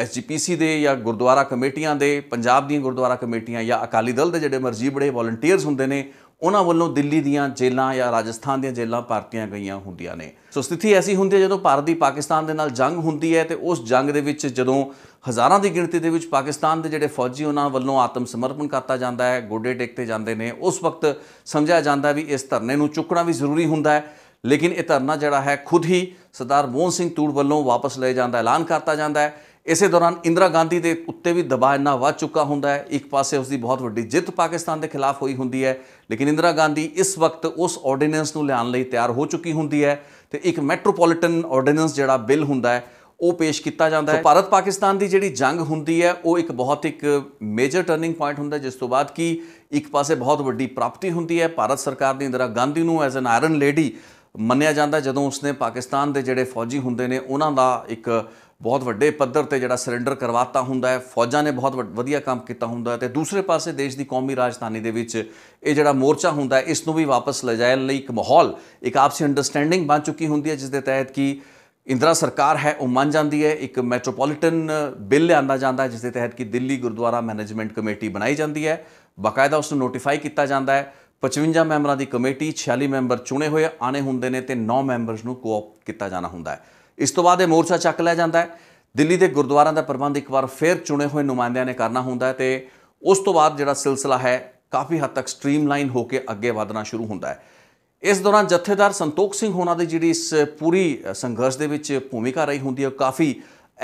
ਐਸਜੀਪੀਸੀ ਦੇ ਜਾਂ ਗੁਰਦੁਆਰਾ ਕਮੇਟੀਆਂ ਦੇ ਪੰਜਾਬ ਦੀਆਂ ਗੁਰਦੁਆਰਾ ਕਮੇਟੀਆਂ ਜਾਂ ਅਕਾਲੀ ਦਲ ਦੇ ਜਿਹੜੇ ਮਰਜੀ ਬੜੇ ਵਲੰਟੀਅਰਸ ਹੁੰਦੇ ਨੇ ਉਹਨਾਂ ਵੱਲੋਂ ਦਿੱਲੀ ਦੀਆਂ ਜੇਲ੍ਹਾਂ ਜਾਂ ਰਾਜਸਥਾਨ ਦੀਆਂ ਜੇਲ੍ਹਾਂ ਭਰਤੀਆਂ ਗਈਆਂ ਹੁੰਦੀਆਂ ਨੇ ਸੋ ਸਥਿਤੀ ਐਸੀ ਹੁੰਦੀ ਹੈ ਜਦੋਂ ਭਾਰਤ ਦੀ ਪਾਕਿਸਤਾਨ ਦੇ ਨਾਲ ਜੰਗ ਹੁੰਦੀ ਹੈ ਤੇ ਉਸ ਜੰਗ ਦੇ ਵਿੱਚ ਜਦੋਂ ਹਜ਼ਾਰਾਂ ਦੀ ਗਿਣਤੀ ਦੇ ਵਿੱਚ ਪਾਕਿਸਤਾਨ ਦੇ ਜਿਹੜੇ ਫੌਜੀ ਉਹਨਾਂ ਵੱਲੋਂ ਆਤਮ ਸਮਰਪਣ ਕਰਤਾ ਜਾਂਦਾ ਹੈ ਗੋਡੇ ਟੇਕਤੇ ਜਾਂਦੇ ਨੇ ਉਸ ਵਕਤ ਸਮਝਿਆ ਜਾਂਦਾ ਵੀ ਇਸ ਧਰਨੇ ਨੂੰ ਚੁੱਕਣਾ ਵੀ ਜ਼ਰੂਰੀ ਹੁੰਦਾ ਹੈ ਲੇਕਿਨ ਇਹ ਧਰਨਾ ਜਿਹੜਾ ਹੈ ਖੁਦ ਹੀ ਸਰਦਾਰ ਮੋਹਨ ਸਿੰਘ ਤੂੜ ਵੱਲੋਂ ਵਾਪਸ ਲਏ ਜਾਂਦਾ ਐਲਾਨ ਕਰਤਾ ਜਾਂਦਾ ਹੈ ਇਸੇ ਦੌਰਾਨ ਇੰਦਰਾ ਗਾਂਧੀ ਦੇ ਉੱਤੇ ਵੀ ਦਬਾਅ ਇੰਨਾ ਵੱਧ ਚੁੱਕਾ ਹੁੰਦਾ ਹੈ ਇੱਕ ਪਾਸੇ ਉਸ ਦੀ ਬਹੁਤ ਵੱਡੀ ਜਿੱਤ ਪਾਕਿਸਤਾਨ ਦੇ ਖਿਲਾਫ ਹੋਈ ਹੁੰਦੀ ਹੈ ਲੇਕਿਨ ਇੰਦਰਾ ਗਾਂਧੀ ਇਸ ਵਕਤ ਉਸ ਆਰਡੀਨੈਂਸ ਨੂੰ ਲਿਆਉਣ ਲਈ ਤਿਆਰ ਹੋ ਚੁੱਕੀ ਹੁੰਦੀ ਹੈ ਤੇ ਇੱਕ ਮੈਟਰੋਪੋਲੀਟਨ ਆਰਡੀਨੈਂਸ ਜਿਹੜਾ ਬਿੱਲ ਹੁੰਦਾ ਹੈ ਉਹ ਪੇਸ਼ ਕੀਤਾ ਜਾਂਦਾ ਹੈ ਭਾਰਤ ਪਾਕਿਸਤਾਨ ਦੀ ਜਿਹੜੀ ਜੰਗ ਹੁੰਦੀ ਹੈ ਉਹ ਇੱਕ ਬਹੁਤ ਇੱਕ ਮੇਜਰ ਟਰਨਿੰਗ ਪੁਆਇੰਟ ਹੁੰਦਾ ਜਿਸ ਤੋਂ ਬਾਅਦ ਕਿ ਇੱਕ ਪਾਸੇ ਬਹੁਤ ਵੱਡੀ ਪ੍ਰਾਪਤੀ ਹੁੰਦੀ ਹੈ ਭਾਰਤ ਸਰਕਾਰ ਦੀ ਇੰਦਰਾ ਗਾਂਧੀ ਨੂੰ ਐਜ਼ ਐਨ ਆਇਰਨ ਲੇਡੀ ਮੰਨਿਆ ਜਾਂਦਾ ਜਦੋਂ ਉਸਨੇ ਪਾਕਿਸਤਾਨ ਦੇ ਜਿਹੜੇ ਫੌਜੀ ਹੁੰਦੇ ਨੇ ਉਹਨਾਂ ਦਾ ਇੱਕ ਬਹੁਤ ਵੱਡੇ ਪੱਧਰ ਤੇ ਜਿਹੜਾ ਸਰੈਂਡਰ ਕਰਵਾਤਾ ਹੁੰਦਾ ਹੈ ਫੌਜਾਂ ਨੇ ਬਹੁਤ ਵਧੀਆ ਕੰਮ ਕੀਤਾ ਹੁੰਦਾ ਹੈ ਤੇ ਦੂਸਰੇ ਪਾਸੇ ਦੇਸ਼ ਦੀ ਕੌਮੀ ਰਾਜਧਾਨੀ ਦੇ ਵਿੱਚ ਇਹ ਜਿਹੜਾ ਮੋਰਚਾ ਹੁੰਦਾ ਹੈ ਇਸ ਨੂੰ ਵੀ ਵਾਪਸ ਲਿਜਾਣ ਲਈ ਇੱਕ ਮਾਹੌਲ ਇੱਕ ਆਪਸੀ ਅੰਡਰਸਟੈਂਡਿੰਗ ਬਣ ਚੁੱਕੀ ਹੁੰਦੀ ਹੈ ਜਿਸ ਦੇ ਤਹਿਤ ਕਿ ਇੰਦਰਾ ਸਰਕਾਰ ਹੈ ਉਹ ਮੰਨ ਜਾਂਦੀ ਹੈ ਇੱਕ ਮੈਟਰੋਪੋਲੀਟਨ ਬਿੱਲ ਲਿਆਂਦਾ ਜਾਂਦਾ ਹੈ ਜਿਸ ਦੇ ਤਹਿਤ ਕਿ ਦਿੱਲੀ ਗੁਰਦੁਆਰਾ ਮੈਨੇਜਮੈਂਟ ਕਮੇਟੀ ਬਣਾਈ ਜਾਂਦੀ ਹੈ ਬਕਾਇਦਾ ਉਸ ਨੂੰ ਨੋਟੀਫਾਈ ਕੀਤਾ ਜਾਂਦਾ ਹੈ 55 ਮੈਂਬਰਾਂ ਦੀ ਕਮੇਟੀ 46 ਮੈਂਬਰ ਚੁਣੇ ਹੋਏ ਆਣੇ ਹੁੰਦੇ ਨੇ ਤੇ 9 ਮੈਂਬਰਸ ਨੂੰ ਕੋਆਪ ਕੀਤਾ ਜਾਣਾ ਹੁੰਦਾ ਹੈ ਇਸ ਤੋਂ ਬਾਅਦ ਇਹ ਮੋਰਚਾ ਚੱਕ ਲਿਆ ਜਾਂਦਾ ਹੈ ਦਿੱਲੀ ਦੇ ਗੁਰਦੁਆਰਾਂ ਦਾ ਪ੍ਰਬੰਧ ਇੱਕ ਵਾਰ ਫੇਰ ਚੁਣੇ ਹੋਏ ਨੁਮਾਇੰਦਿਆਂ ਨੇ ਕਰਨਾ ਹੁੰਦਾ ਹੈ ਤੇ ਉਸ ਤੋਂ ਬਾਅਦ ਜਿਹੜਾ ਸਿਲਸਿਲਾ ਹੈ ਕਾਫੀ ਹੱਦ ਤੱਕ ਸਟ੍ਰੀਮਲਾਈਨ ਹੋ ਕੇ ਅੱਗੇ ਵਧਣਾ ਸ਼ੁਰੂ ਹੁੰਦਾ ਹੈ ਇਸ ਦੌਰਾਨ ਜਥੇਦਾਰ ਸੰਤੋਖ ਸਿੰਘ ਹੋਣਾ ਦੀ ਜਿਹੜੀ ਇਸ ਪੂਰੀ ਸੰਘਰਸ਼ ਦੇ ਵਿੱਚ ਭੂਮਿਕਾ ਰਹੀ ਹੁੰਦੀ ਹੈ ਕਾਫੀ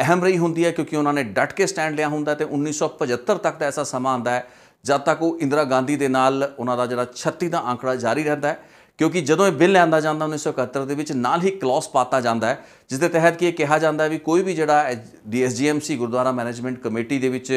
ਅਹਿਮ ਰਹੀ ਹੁੰਦੀ ਹੈ ਕਿਉਂਕਿ ਉਹਨਾਂ ਨੇ ਡਟ ਕੇ ਸਟੈਂਡ ਲਿਆ ਹੁੰਦਾ ਤੇ 1975 ਤੱਕ ਦਾ ਐਸਾ ਸਮਾਂ ਆਂਦਾ ਹੈ ਜਦ ਤੱਕ ਉਹ ਇੰਦਰਾ ਗਾਂਧੀ ਦੇ ਨਾਲ ਉਹਨਾਂ ਦਾ ਜਿਹੜਾ 36 ਦਾ ਅੰਕੜਾ ਜਾਰੀ ਰਹਿੰਦਾ ਹੈ ਕਿਉਂਕਿ ਜਦੋਂ ਇਹ ਬਿੱਲ ਲਿਆਂਦਾ ਜਾਂਦਾ 1971 ਦੇ ਵਿੱਚ ਨਾਲ ਹੀ ਕਲੌਸ ਪਾਤਾ ਜਾਂਦਾ ਹੈ ਜਿਸ ਦੇ ਤਹਿਤ ਕਿ ਇਹ ਕਿਹਾ ਜਾਂਦਾ ਹੈ ਵੀ ਕੋਈ ਵੀ ਜਿਹੜਾ ਡੀਐਸਜੀਐਮਸੀ ਗੁਰਦੁਆਰਾ ਮੈਨੇਜਮੈਂਟ ਕਮੇਟੀ ਦੇ ਵਿੱਚ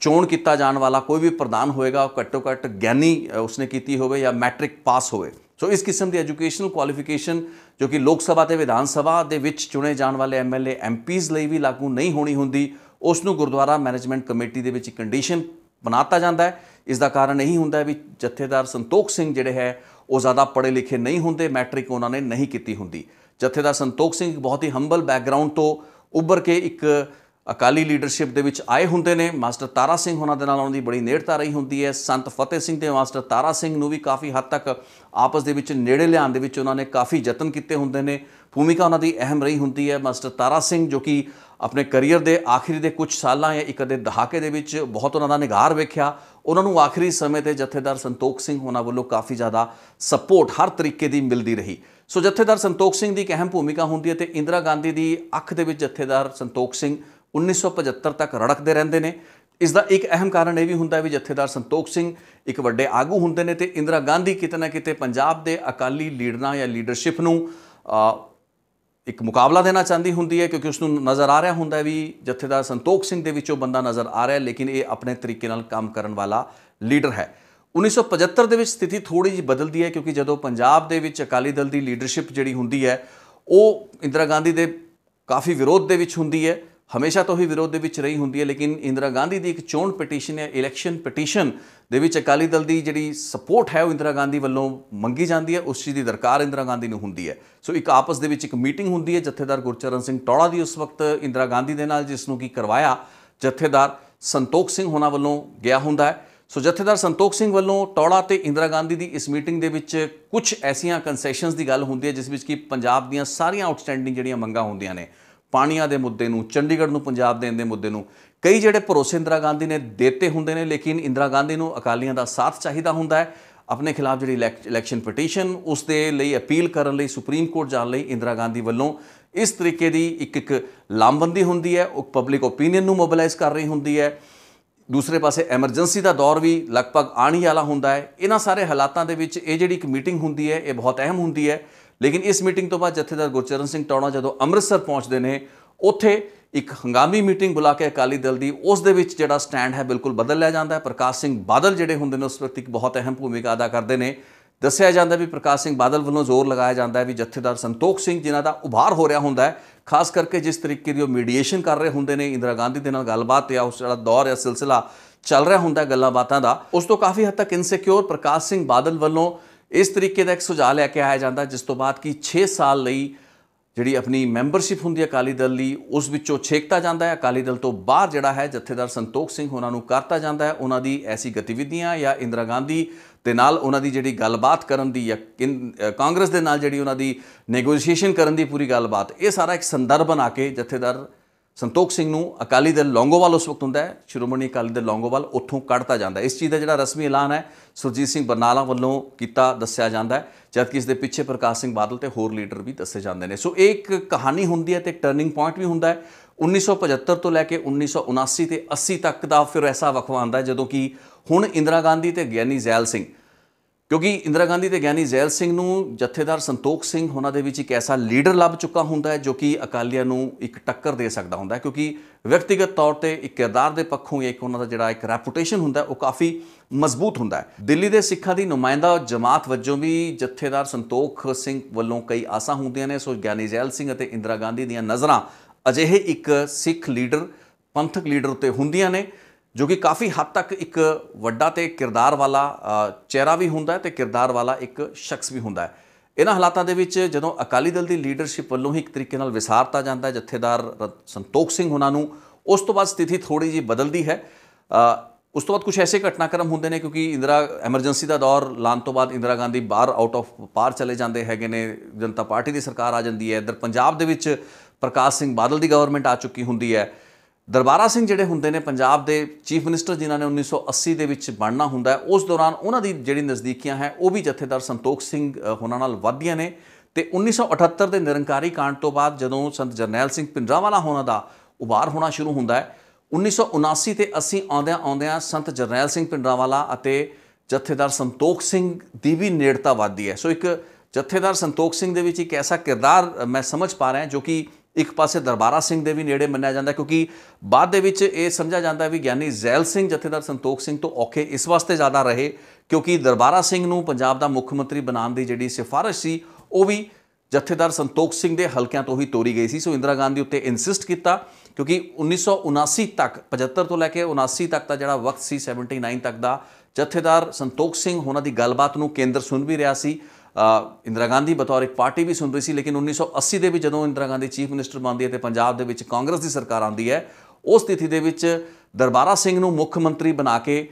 ਚੋਣ ਕੀਤਾ ਜਾਣ ਵਾਲਾ ਕੋਈ ਵੀ ਪ੍ਰਧਾਨ ਹੋਏਗਾ ਉਹ ਘੱਟੋ ਘੱਟ ਗਿਆਨੀ ਉਸਨੇ ਕੀਤੀ ਹੋਵੇ ਜਾਂ ਮੈਟ੍ਰਿਕ ਪਾਸ ਹੋਵੇ ਸੋ ਇਸ ਕਿਸਮ ਦੀ ਐਜੂਕੇਸ਼ਨਲ ਕੁਆਲੀਫਿਕੇਸ਼ਨ ਜੋ ਕਿ ਲੋਕ ਸਭਾ ਤੇ ਵਿਧਾਨ ਸਭਾ ਦੇ ਵਿੱਚ ਚੁਣੇ ਜਾਣ ਵਾਲੇ ਐਮਐਲਏ ਐਮਪੀਜ਼ ਲਈ ਵੀ ਲਾਗੂ ਨਹੀਂ ਹੋਣੀ ਹੁੰਦੀ ਉਸ ਨੂੰ ਗੁਰਦੁਆਰਾ ਮੈਨੇਜਮੈਂਟ ਕਮੇਟੀ ਦੇ ਵਿੱਚ ਕੰਡੀਸ਼ਨ ਬਣਾਤਾ ਜਾਂਦਾ ਹੈ ਇਸ ਦਾ ਕਾਰਨ ਇਹੀ ਹੁੰਦਾ ਹੈ ਵੀ ਜਥੇਦਾਰ ਸੰਤੋਖ ਸਿੰਘ ਜਿਹੜੇ ਹੈ ਉਹ ਜ਼ਿਆਦਾ ਪੜ੍ਹੇ ਲਿਖੇ ਨਹੀਂ ਹੁੰਦੇ ਮੈਟ੍ਰਿਕ ਉਹਨਾਂ ਨੇ ਨਹੀਂ ਕੀਤੀ ਹੁੰਦੀ ਜਥੇਦਾਰ ਸੰਤੋਖ ਸਿੰਘ ਬਹੁਤ ਹੀ ਹੰਬਲ ਬੈਕਗ੍ਰਾਉਂਡ ਤੋਂ ਉੱਭਰ ਕੇ ਇੱਕ ਅਕਾਲੀ ਲੀਡਰਸ਼ਿਪ ਦੇ ਵਿੱਚ ਆਏ ਹੁੰਦੇ ਨੇ ਮਾਸਟਰ ਤਾਰਾ ਸਿੰਘ ਉਹਨਾਂ ਦੇ ਨਾਲ ਉਹਨਾਂ ਦੀ ਬੜੀ ਨੇੜਤਾ ਰਹੀ ਹੁੰਦੀ ਹੈ ਸੰਤ ਫਤਿਹ ਸਿੰਘ ਤੇ ਮਾਸਟਰ ਤਾਰਾ ਸਿੰਘ ਨੂੰ ਵੀ ਕਾਫੀ ਹੱਦ ਤੱਕ ਆਪਸ ਦੇ ਵਿੱਚ ਨੇੜੇ ਲਿਆਉਣ ਦੇ ਵਿੱਚ ਉਹਨਾਂ ਨੇ ਕਾਫੀ ਯਤਨ ਕੀਤੇ ਹੁੰਦੇ ਨੇ ਭੂਮਿਕਾ ਉਹਨਾਂ ਦੀ ਅਹਿਮ ਰਹੀ ਹੁੰਦੀ ਹੈ ਮਾਸਟਰ ਤਾਰਾ ਸਿੰਘ ਜੋ ਕਿ ਆਪਣੇ ਕੈਰੀਅਰ ਦੇ ਆਖਰੀ ਦੇ ਕੁਝ ਸਾਲਾਂ ਜਾਂ ਇੱਕ ਅਦੇ ਦਹਾਕੇ ਦੇ ਵਿੱਚ ਬਹੁਤ ਉਹਨਾਂ ਦਾ ਨਿਗਾਰ ਵੇਖਿਆ ਉਹਨਾਂ ਨੂੰ ਆਖਰੀ ਸਮੇਂ ਤੇ ਜਥੇਦਾਰ ਸੰਤੋਖ ਸਿੰਘ ਹੋਣਾ ਵੱਲੋਂ ਕਾਫੀ ਜ਼ਿਆਦਾ ਸਪੋਰਟ ਹਰ ਤਰੀਕੇ ਦੀ ਮਿਲਦੀ ਰਹੀ ਸੋ ਜਥੇਦਾਰ ਸੰਤੋਖ ਸਿੰਘ ਦੀ ਅਹਿਮ ਭੂਮਿਕਾ ਹੁੰਦੀ ਹੈ ਤੇ ਇੰਦਰਾ ਗਾਂਧੀ ਦੀ ਅੱਖ ਦੇ ਵਿੱਚ ਜਥੇਦਾਰ ਸੰਤੋਖ ਸਿੰਘ 1975 ਤੱਕ ਰੜਕਦੇ ਰਹਿੰਦੇ ਨੇ ਇਸ ਦਾ ਇੱਕ ਅਹਿਮ ਕਾਰਨ ਇਹ ਵੀ ਹੁੰਦਾ ਹੈ ਵੀ ਜਥੇਦਾਰ ਸੰਤੋਖ ਸਿੰਘ ਇੱਕ ਵੱਡੇ ਆਗੂ ਹੁੰਦੇ ਨੇ ਤੇ ਇੰਦਰਾ ਗਾਂਧੀ ਕਿਤੇ ਨਾ ਕਿਤੇ ਪੰਜਾਬ ਦੇ ਅਕਾਲੀ ਲੀਡਰਾਂ ਜਾਂ ਲੀਡਰਸ਼ਿਪ ਨੂੰ ਇੱਕ ਮੁਕਾਬਲਾ ਦੇਣਾ ਚਾਹੁੰਦੀ ਹੁੰਦੀ ਹੈ ਕਿਉਂਕਿ ਉਸ ਨੂੰ ਨਜ਼ਰ ਆ ਰਿਹਾ ਹੁੰਦਾ ਵੀ ਜਥੇਦਾਰ ਸੰਤੋਖ ਸਿੰਘ ਦੇ ਵਿੱਚੋਂ ਬੰਦਾ ਨਜ਼ਰ ਆ ਰਿਹਾ ਲੇਕਿਨ ਇਹ ਆਪਣੇ ਤਰੀਕੇ ਨਾਲ ਕੰਮ ਕਰਨ ਵਾਲਾ ਲੀਡਰ ਹੈ 1975 ਦੇ ਵਿੱਚ ਸਥਿਤੀ ਥੋੜੀ ਜਿਹੀ ਬਦਲਦੀ ਹੈ ਕਿਉਂਕਿ ਜਦੋਂ ਪੰਜਾਬ ਦੇ ਵਿੱਚ ਅਕਾਲੀ ਦਲ ਦੀ ਲੀਡਰਸ਼ਿਪ ਜਿਹੜੀ ਹੁੰਦੀ ਹੈ ਉਹ ਇੰਦਰਾ ਗਾਂਧੀ ਦੇ ਕਾਫੀ ਵਿਰੋਧ ਦੇ ਵਿੱਚ ਹੁੰਦੀ ਹੈ ਹਮੇਸ਼ਾ ਤੋਂ ਹੀ ਵਿਰੋਧ ਦੇ ਵਿੱਚ ਰਹੀ ਹੁੰਦੀ ਹੈ ਲੇਕਿਨ ਇੰਦਰਾ ਗਾਂਧੀ ਦੀ ਇੱਕ ਚੋਣ ਪਟੀਸ਼ਨ ਹੈ ਇਲੈਕਸ਼ਨ ਪਟੀਸ਼ਨ ਦੇ ਵਿੱਚ ਅਕਾਲੀ ਦਲ ਦੀ ਜਿਹੜੀ ਸਪੋਰਟ ਹੈ ਉਹ ਇੰਦਰਾ ਗਾਂਧੀ ਵੱਲੋਂ ਮੰਗੀ ਜਾਂਦੀ ਹੈ ਉਸ ਚੀਜ਼ ਦੀ ਦਰਕਾਰ ਇੰਦਰਾ ਗਾਂਧੀ ਨੂੰ ਹੁੰਦੀ ਹੈ ਸੋ ਇੱਕ ਆਪਸ ਦੇ ਵਿੱਚ ਇੱਕ ਮੀਟਿੰਗ ਹੁੰਦੀ ਹੈ ਜਥੇਦਾਰ ਗੁਰਚਰਨ ਸਿੰਘ ਟੋੜਾ ਦੀ ਉਸ ਵਕਤ ਇੰਦਰਾ ਗਾਂਧੀ ਦੇ ਨਾਲ ਜਿਸ ਨੂੰ ਕੀ ਕਰਵਾਇਆ ਜਥੇਦਾਰ ਸੰਤੋਖ ਸਿੰਘ ਹੋਣਾ ਵੱਲੋਂ ਗਿਆ ਹੁੰਦਾ ਹੈ ਸੋ ਜਥੇਦਾਰ ਸੰਤੋਖ ਸਿੰਘ ਵੱਲੋਂ ਟੌੜਾ ਤੇ ਇੰਦਰਾ ਗਾਂਧੀ ਦੀ ਇਸ ਮੀਟਿੰਗ ਦੇ ਵਿੱਚ ਕੁਝ ਐਸੀਆਂ ਕਨਸੈਸ਼ਨਸ ਦੀ ਗੱਲ ਹੁੰਦੀ ਹੈ ਜਿਸ ਵਿੱਚ ਕਿ ਪੰਜਾਬ ਦੀਆਂ ਸਾਰੀਆਂ ਆਊਟਸਟੈਂਡਿੰਗ ਜਿਹੜੀਆਂ ਮੰਗਾਂ ਹੁੰਦੀਆਂ ਨੇ ਪਾਣੀਆਂ ਦੇ ਮੁੱਦੇ ਨੂੰ ਚੰਡੀਗੜ੍ਹ ਨੂੰ ਪੰਜਾਬ ਦੇਣ ਦੇ ਮੁੱਦੇ ਨੂੰ ਕਈ ਜਿਹੜੇ ਭਰੋਸੇ ਇੰਦਰਾ ਗਾਂਧੀ ਨੇ ਦਿੱਤੇ ਹੁੰਦੇ ਨੇ ਲੇਕਿਨ ਇੰਦਰਾ ਗਾਂਧੀ ਨੂੰ ਅਕਾਲੀਆਂ ਦਾ ਸਾਥ ਚਾਹੀਦਾ ਹੁੰਦਾ ਹੈ ਆਪਣੇ ਖਿਲਾਫ ਜਿਹੜੀ ਇਲੈਕਸ਼ਨ ਪਟੀਸ਼ਨ ਉਸ ਦੇ ਲਈ ਅਪੀਲ ਕਰਨ ਲਈ ਸੁਪਰੀਮ ਕੋਰਟ ਜਾਣ ਲਈ ਇੰਦਰਾ ਗਾਂਧੀ ਵੱਲੋਂ ਇਸ ਤਰੀਕੇ ਦੀ ਇੱਕ ਇੱਕ ਲਾਮਬੰਦੀ ਹੁੰਦੀ ਹੈ ਉਹ ਪਬਲਿਕ ਓਪੀਨੀਅਨ ਨੂੰ ਮੋਬਿਲਾਈਜ਼ ਕਰ ਰਹੀ ਹੁੰਦੀ ਹੈ ਦੂਸਰੇ ਪਾਸੇ ਐਮਰਜੈਂਸੀ ਦਾ ਦੌਰ ਵੀ ਲਗਭਗ ਆਣੀ ਵਾਲਾ ਹੁੰਦਾ ਹੈ ਇਹਨਾਂ ਸਾਰੇ ਹਾਲਾਤਾਂ ਦੇ ਵਿੱਚ ਇਹ ਜਿਹੜੀ ਇੱਕ ਮੀਟਿੰਗ ਹੁੰਦੀ ਹੈ ਇਹ ਬਹੁਤ ਅਹਿਮ ਹੁੰਦੀ ਹੈ ਲੇਕਿਨ ਇਸ ਮੀਟਿੰਗ ਤੋਂ ਬਾਅਦ ਜਥੇਦਾਰ ਗੁਰਚਰਨ ਸਿੰਘ ਟੌਣਾ ਜਦੋਂ ਅੰਮ੍ਰਿਤਸਰ ਪਹੁੰਚਦੇ ਨੇ ਉੱਥੇ ਇੱਕ ਹੰਗਾਮੀ ਮੀਟਿੰਗ ਬੁਲਾ ਕੇ ਅਕਾਲੀ ਦਲ ਦੀ ਉਸ ਦੇ ਵਿੱਚ ਜਿਹੜਾ ਸਟੈਂਡ ਹੈ ਬਿਲਕੁਲ ਬਦਲ ਲਿਆ ਜਾਂਦਾ ਹੈ ਪ੍ਰਕਾਸ਼ ਸਿੰਘ ਬਾਦਲ ਜਿਹੜੇ ਹੁੰਦੇ ਨੇ ਉਸ ਵਕਤ ਇੱਕ ਬਹੁਤ ਅਹਿਮ ਭੂਮਿਕਾ ਅਦਾ ਕਰਦੇ ਨੇ ਦੱਸਿਆ ਜਾਂਦਾ ਵੀ ਪ੍ਰਕਾਸ਼ ਸਿੰਘ ਬਾਦਲ ਵੱਲੋਂ ਜ਼ੋਰ ਲਗਾਇਆ ਜਾਂਦਾ ਹੈ ਵੀ ਜਥੇਦਾਰ ਸੰਤੋਖ ਸਿੰਘ ਜਿਨ੍ਹਾਂ ਦਾ ਉਭਾਰ ਹੋ ਰਿਹਾ ਹੁੰਦਾ ਹੈ ਖਾਸ ਕਰਕੇ ਜਿਸ ਤਰੀਕੇ ਦੀ ਉਹ ਮੀਡੀਏਸ਼ਨ ਕਰ ਰਹੇ ਹੁੰਦੇ ਨੇ ਇੰਦਰਾ ਗਾਂਧੀ ਦੇ ਨਾਲ ਗੱਲਬਾਤ ਤੇ ਉਸ ਜਿਹੜਾ ਦੌਰ ਹੈ ਸਿਲਸਿਲਾ ਚੱਲ ਰਿਹਾ ਹੁੰਦਾ ਗੱਲਾਂ ਬਾਤਾਂ ਦਾ ਉਸ ਤੋਂ ਕਾਫੀ ਹੱਦ ਤੱਕ ਇਨਸਿਕਿਉਰ ਪ੍ਰਕਾਸ਼ ਸਿੰਘ ਬਾਦਲ ਵੱਲੋਂ ਇਸ ਤਰੀਕੇ ਦਾ ਇੱਕ ਸੁਝਾਅ ਲੈ ਕੇ ਆਇਆ ਜਾਂਦਾ ਜਿਸ ਤੋਂ ਬਾਅਦ ਕਿ 6 ਸਾਲ ਲਈ ਜਿਹੜੀ ਆਪਣੀ ਮੈਂਬਰਸ਼ਿਪ ਹੁੰਦੀ ਹੈ ਅਕਾਲੀ ਦਲ ਦੀ ਉਸ ਵਿੱਚੋਂ ਛੇਕਤਾ ਜਾਂਦਾ ਹੈ ਅਕਾਲੀ ਦਲ ਤੋਂ ਬਾਹਰ ਜਿਹੜਾ ਹੈ ਜਥੇਦਾਰ ਸੰਤੋਖ ਸਿੰਘ ਉਹਨਾਂ ਨੂੰ ਕਰਤਾ ਜਾਂਦਾ ਹੈ ਉਹਨਾਂ ਦੀ ਐਸੀ ਗਤੀਵਿਧੀਆਂ ਜਾਂ ਇੰਦਰਾ ਗਾਂਧੀ ਦੇ ਨਾਲ ਉਹਨਾਂ ਦੀ ਜਿਹੜੀ ਗੱਲਬਾਤ ਕਰਨ ਦੀ ਜਾਂ ਕਾਂਗਰਸ ਦੇ ਨਾਲ ਜਿਹੜੀ ਉਹਨਾਂ ਦੀ ਨੈਗੋਸ਼ੀਏਸ਼ਨ ਕਰਨ ਦੀ ਪੂਰੀ ਗੱਲਬਾਤ ਇਹ ਸਾਰਾ ਇੱਕ ਸੰਦਰਭ ਬਣਾ ਕੇ ਜਥੇਦਾਰ ਸੰਤੋਖ ਸਿੰਘ ਨੂੰ ਅਕਾਲੀ ਦਲ ਲੌਂਗੋਵਾਲ ਉਸ ਵਕਤ ਹੁੰਦਾ ਹੈ ਸ਼੍ਰੋਮਣੀ ਅਕਾਲੀ ਦਲ ਲੌਂਗੋਵਾਲ ਉੱਥੋਂ ਕੱਢਤਾ ਜਾਂਦਾ ਇਸ ਚੀਜ਼ ਦਾ ਜਿਹੜਾ ਰਸਮੀ ਐਲਾਨ ਹੈ ਸੁਰਜੀਤ ਸਿੰਘ ਬਰਨਾਲਾ ਵੱਲੋਂ ਕੀਤਾ ਦੱਸਿਆ ਜਾਂਦਾ ਹੈ ਜਦਕਿ ਇਸ ਦੇ ਪਿੱਛੇ ਪ੍ਰਕਾਸ਼ ਸਿੰਘ ਬਾਦਲ ਤੇ ਹੋਰ ਲੀਡਰ ਵੀ ਦੱਸੇ ਜਾਂਦੇ ਨੇ ਸੋ ਇਹ ਇੱਕ ਕਹਾਣੀ ਹੁੰਦੀ ਹੈ ਤੇ ਟਰਨਿੰਗ ਪੁਆਇੰਟ ਵੀ ਹੁੰਦਾ ਹੈ 1975 ਤੋਂ ਲੈ ਕੇ 1979 ਤੇ 80 ਤੱਕ ਦਾ ਫਿਰ ਐਸਾ ਵਕਵਾ ਆਂਦਾ ਜਦੋਂ ਕਿ ਹੁਣ ਇੰਦਰਾ ਗਾਂਧੀ ਤੇ ਗਿਆਨੀ ਜ਼ੈਲ ਸਿੰਘ ਕਿਉਂਕਿ ਇੰਦਰਾ ਗਾਂਧੀ ਤੇ ਗਿਆਨੀ ਜ਼ੈਲ ਸਿੰਘ ਨੂੰ ਜਥੇਦਾਰ ਸੰਤੋਖ ਸਿੰਘ ਉਹਨਾਂ ਦੇ ਵਿੱਚ ਇੱਕ ਐਸਾ ਲੀਡਰ ਲੱਭ ਚੁੱਕਾ ਹੁੰਦਾ ਹੈ ਜੋ ਕਿ ਅਕਾਲੀਆਂ ਨੂੰ ਇੱਕ ਟੱਕਰ ਦੇ ਸਕਦਾ ਹੁੰਦਾ ਹੈ ਕਿਉਂਕਿ ਵਿਅਕਤੀਗਤ ਤੌਰ ਤੇ ਇੱਕ ਕਿਰਦਾਰ ਦੇ ਪੱਖੋਂ ਇੱਕ ਉਹਨਾਂ ਦਾ ਜਿਹੜਾ ਇੱਕ ਰੈਪੂਟੇਸ਼ਨ ਹੁੰਦਾ ਉਹ ਕਾਫੀ ਮਜ਼ਬੂਤ ਹੁੰਦਾ ਹੈ ਦਿੱਲੀ ਦੇ ਸਿੱਖਾਂ ਦੀ ਨੁਮਾਇੰਦਾ ਜਮਾਤ ਵੱਜੋਂ ਵੀ ਜਥੇਦਾਰ ਸੰਤੋਖ ਸਿੰਘ ਵੱਲੋਂ ਕਈ ਆਸਾਂ ਹੁੰਦੀਆਂ ਨੇ ਸੋ ਗਿਆਨੀ ਜ਼ੈਲ ਸਿੰਘ ਅਤੇ ਇੰਦਰਾ ਗਾਂਧੀ ਦੀਆਂ ਨਜ਼ਰਾਂ ਅਜਿਹੇ ਇੱਕ ਸਿੱਖ ਲੀਡਰ ਪੰਥਕ ਲੀਡਰ ਉੱਤੇ ਹੁੰਦੀਆਂ ਨੇ ਜੋ ਕਿ ਕਾਫੀ ਹੱਦ ਤੱਕ ਇੱਕ ਵੱਡਾ ਤੇ ਕਿਰਦਾਰ ਵਾਲਾ ਚਿਹਰਾ ਵੀ ਹੁੰਦਾ ਹੈ ਤੇ ਕਿਰਦਾਰ ਵਾਲਾ ਇੱਕ ਸ਼ਖਸ ਵੀ ਹੁੰਦਾ ਹੈ ਇਹਨਾਂ ਹਾਲਾਤਾਂ ਦੇ ਵਿੱਚ ਜਦੋਂ ਅਕਾਲੀ ਦਲ ਦੀ ਲੀਡਰਸ਼ਿਪ ਵੱਲੋਂ ਹੀ ਇੱਕ ਤਰੀਕੇ ਨਾਲ ਵਿਸਾਰਤਾ ਜਾਂਦਾ ਹੈ ਜਥੇਦਾਰ ਸੰਤੋਖ ਸਿੰਘ ਉਹਨਾਂ ਨੂੰ ਉਸ ਤੋਂ ਬਾਅਦ ਸਥਿਤੀ ਥੋੜੀ ਜੀ ਬਦਲਦੀ ਹੈ ਉਸ ਤੋਂ ਬਾਅਦ ਕੁਝ ਐਸੇ ਘਟਨਾਕ੍ਰਮ ਹੁੰਦੇ ਨੇ ਕਿਉਂਕਿ ਇੰਦਰਾ ਐਮਰਜੈਂਸੀ ਦਾ ਦੌਰ ਲਾਣ ਤੋਂ ਬਾਅਦ ਇੰਦਰਾ ਗਾਂਧੀ ਬਾਹਰ ਆਊਟ ਆਫ ਪਾਰ ਚਲੇ ਜਾਂਦੇ ਹੈਗੇ ਨੇ ਜਨਤਾ ਪਾਰਟੀ ਦੀ ਸਰਕਾਰ ਆ ਜਾਂਦੀ ਹੈ ਇਧਰ ਪੰਜਾਬ ਦੇ ਵਿੱਚ ਪ੍ਰਕਾਸ਼ ਸਿੰਘ ਬਾਦਲ ਦੀ ਗਵਰਨਮੈਂਟ ਆ ਚੁੱਕੀ ਹੁੰਦੀ ਹੈ ਦਰਬਾਰਾ ਸਿੰਘ ਜਿਹੜੇ ਹੁੰਦੇ ਨੇ ਪੰਜਾਬ ਦੇ ਚੀਫ ਮਿਨਿਸਟਰ ਜਿਨ੍ਹਾਂ ਨੇ 1980 ਦੇ ਵਿੱਚ ਬਣਨਾ ਹੁੰਦਾ ਹੈ ਉਸ ਦੌਰਾਨ ਉਹਨਾਂ ਦੀ ਜਿਹੜੀ ਨਜ਼ਦੀਕੀਆਂ ਹੈ ਉਹ ਵੀ ਜਥੇਦਾਰ ਸੰਤੋਖ ਸਿੰਘ ਹੋਣਾ ਨਾਲ ਵਧੀਆਂ ਨੇ ਤੇ 1978 ਦੇ ਨਿਰੰਕਾਰੀ ਕਾਂਡ ਤੋਂ ਬਾਅਦ ਜਦੋਂ ਸੰਤ ਜਰਨੈਲ ਸਿੰਘ ਪਿੰਡਰਾਵਾਲਾ ਹੋਣਾ ਦਾ ਉਭਾਰ ਹੋਣਾ ਸ਼ੁਰੂ ਹੁੰਦਾ ਹੈ 1979 ਤੇ ਅਸੀਂ ਆਉਂਦਿਆਂ ਆਉਂਦਿਆਂ ਸੰਤ ਜਰਨੈਲ ਸਿੰਘ ਪਿੰਡਰਾਵਾਲਾ ਅਤੇ ਜਥੇਦਾਰ ਸੰਤੋਖ ਸਿੰਘ ਦੀ ਵੀ ਨੇੜਤਾ ਵਧਦੀ ਹੈ ਸੋ ਇੱਕ ਜਥੇਦਾਰ ਸੰਤੋਖ ਸਿੰਘ ਦੇ ਵਿੱਚ ਇੱਕ ਐਸਾ ਕਿਰਦਾਰ ਮੈਂ ਸਮਝ ਪਾ ਰਿਹਾ ਜੋ ਕਿ ਇੱਕ ਪਾਸੇ ਦਰਬਾਰਾ ਸਿੰਘ ਦੇ ਵੀ ਨੇੜੇ ਮੰਨਿਆ ਜਾਂਦਾ ਕਿਉਂਕਿ ਬਾਅਦ ਦੇ ਵਿੱਚ ਇਹ ਸਮਝਿਆ ਜਾਂਦਾ ਵੀ ਗਿਆਨੀ ਜ਼ੈਲ ਸਿੰਘ ਜਥੇਦਾਰ ਸੰਤੋਖ ਸਿੰਘ ਤੋਂ ਔਖੇ ਇਸ ਵਾਸਤੇ ਜ਼ਿਆਦਾ ਰਹੇ ਕਿਉਂਕਿ ਦਰਬਾਰਾ ਸਿੰਘ ਨੂੰ ਪੰਜਾਬ ਦਾ ਮੁੱਖ ਮੰਤਰੀ ਬਣਾਉਣ ਦੀ ਜਿਹੜੀ ਸਿਫਾਰਿਸ਼ ਸੀ ਉਹ ਵੀ ਜਥੇਦਾਰ ਸੰਤੋਖ ਸਿੰਘ ਦੇ ਹਲਕਿਆਂ ਤੋਂ ਹੀ ਤੋਰੀ ਗਈ ਸੀ ਸੋ ਇੰਦਰਾ ਗਾਂਧੀ ਉੱਤੇ ਇਨਸਿਸਟ ਕੀਤਾ ਕਿਉਂਕਿ 1979 ਤੱਕ 75 ਤੋਂ ਲੈ ਕੇ 79 ਤੱਕ ਦਾ ਜਿਹੜਾ ਵਕਤ ਸੀ 79 ਤੱਕ ਦਾ ਜਥੇਦਾਰ ਸੰਤੋਖ ਸਿੰਘ ਉਹਨਾਂ ਦੀ ਗੱਲਬਾਤ ਨੂੰ ਕੇਂਦਰ ਸੁਣ ਵੀ ਰਿਹਾ ਸੀ ਇੰਦਰਾ ਗਾਂਧੀ ਬਤੌਰ ਇੱਕ ਪਾਰਟੀ ਵੀ ਸੁਣ ਰਹੀ ਸੀ ਲੇਕਿਨ 1980 ਦੇ ਵਿੱਚ ਜਦੋਂ ਇੰਦਰਾ ਗਾਂਧੀ ਚੀਫ ਮਿਨਿਸਟਰ ਬਣਦੀ ਹੈ ਤੇ ਪੰਜਾਬ ਦੇ ਵਿੱਚ ਕਾਂਗਰਸ ਦੀ ਸਰਕਾਰ ਆਉਂਦੀ ਹੈ ਉਸ ਸਥਿਤੀ ਦੇ ਵਿੱਚ ਦਰਬਾਰਾ ਸਿੰਘ ਨੂੰ ਮੁੱਖ ਮੰਤਰੀ ਬਣਾ ਕੇ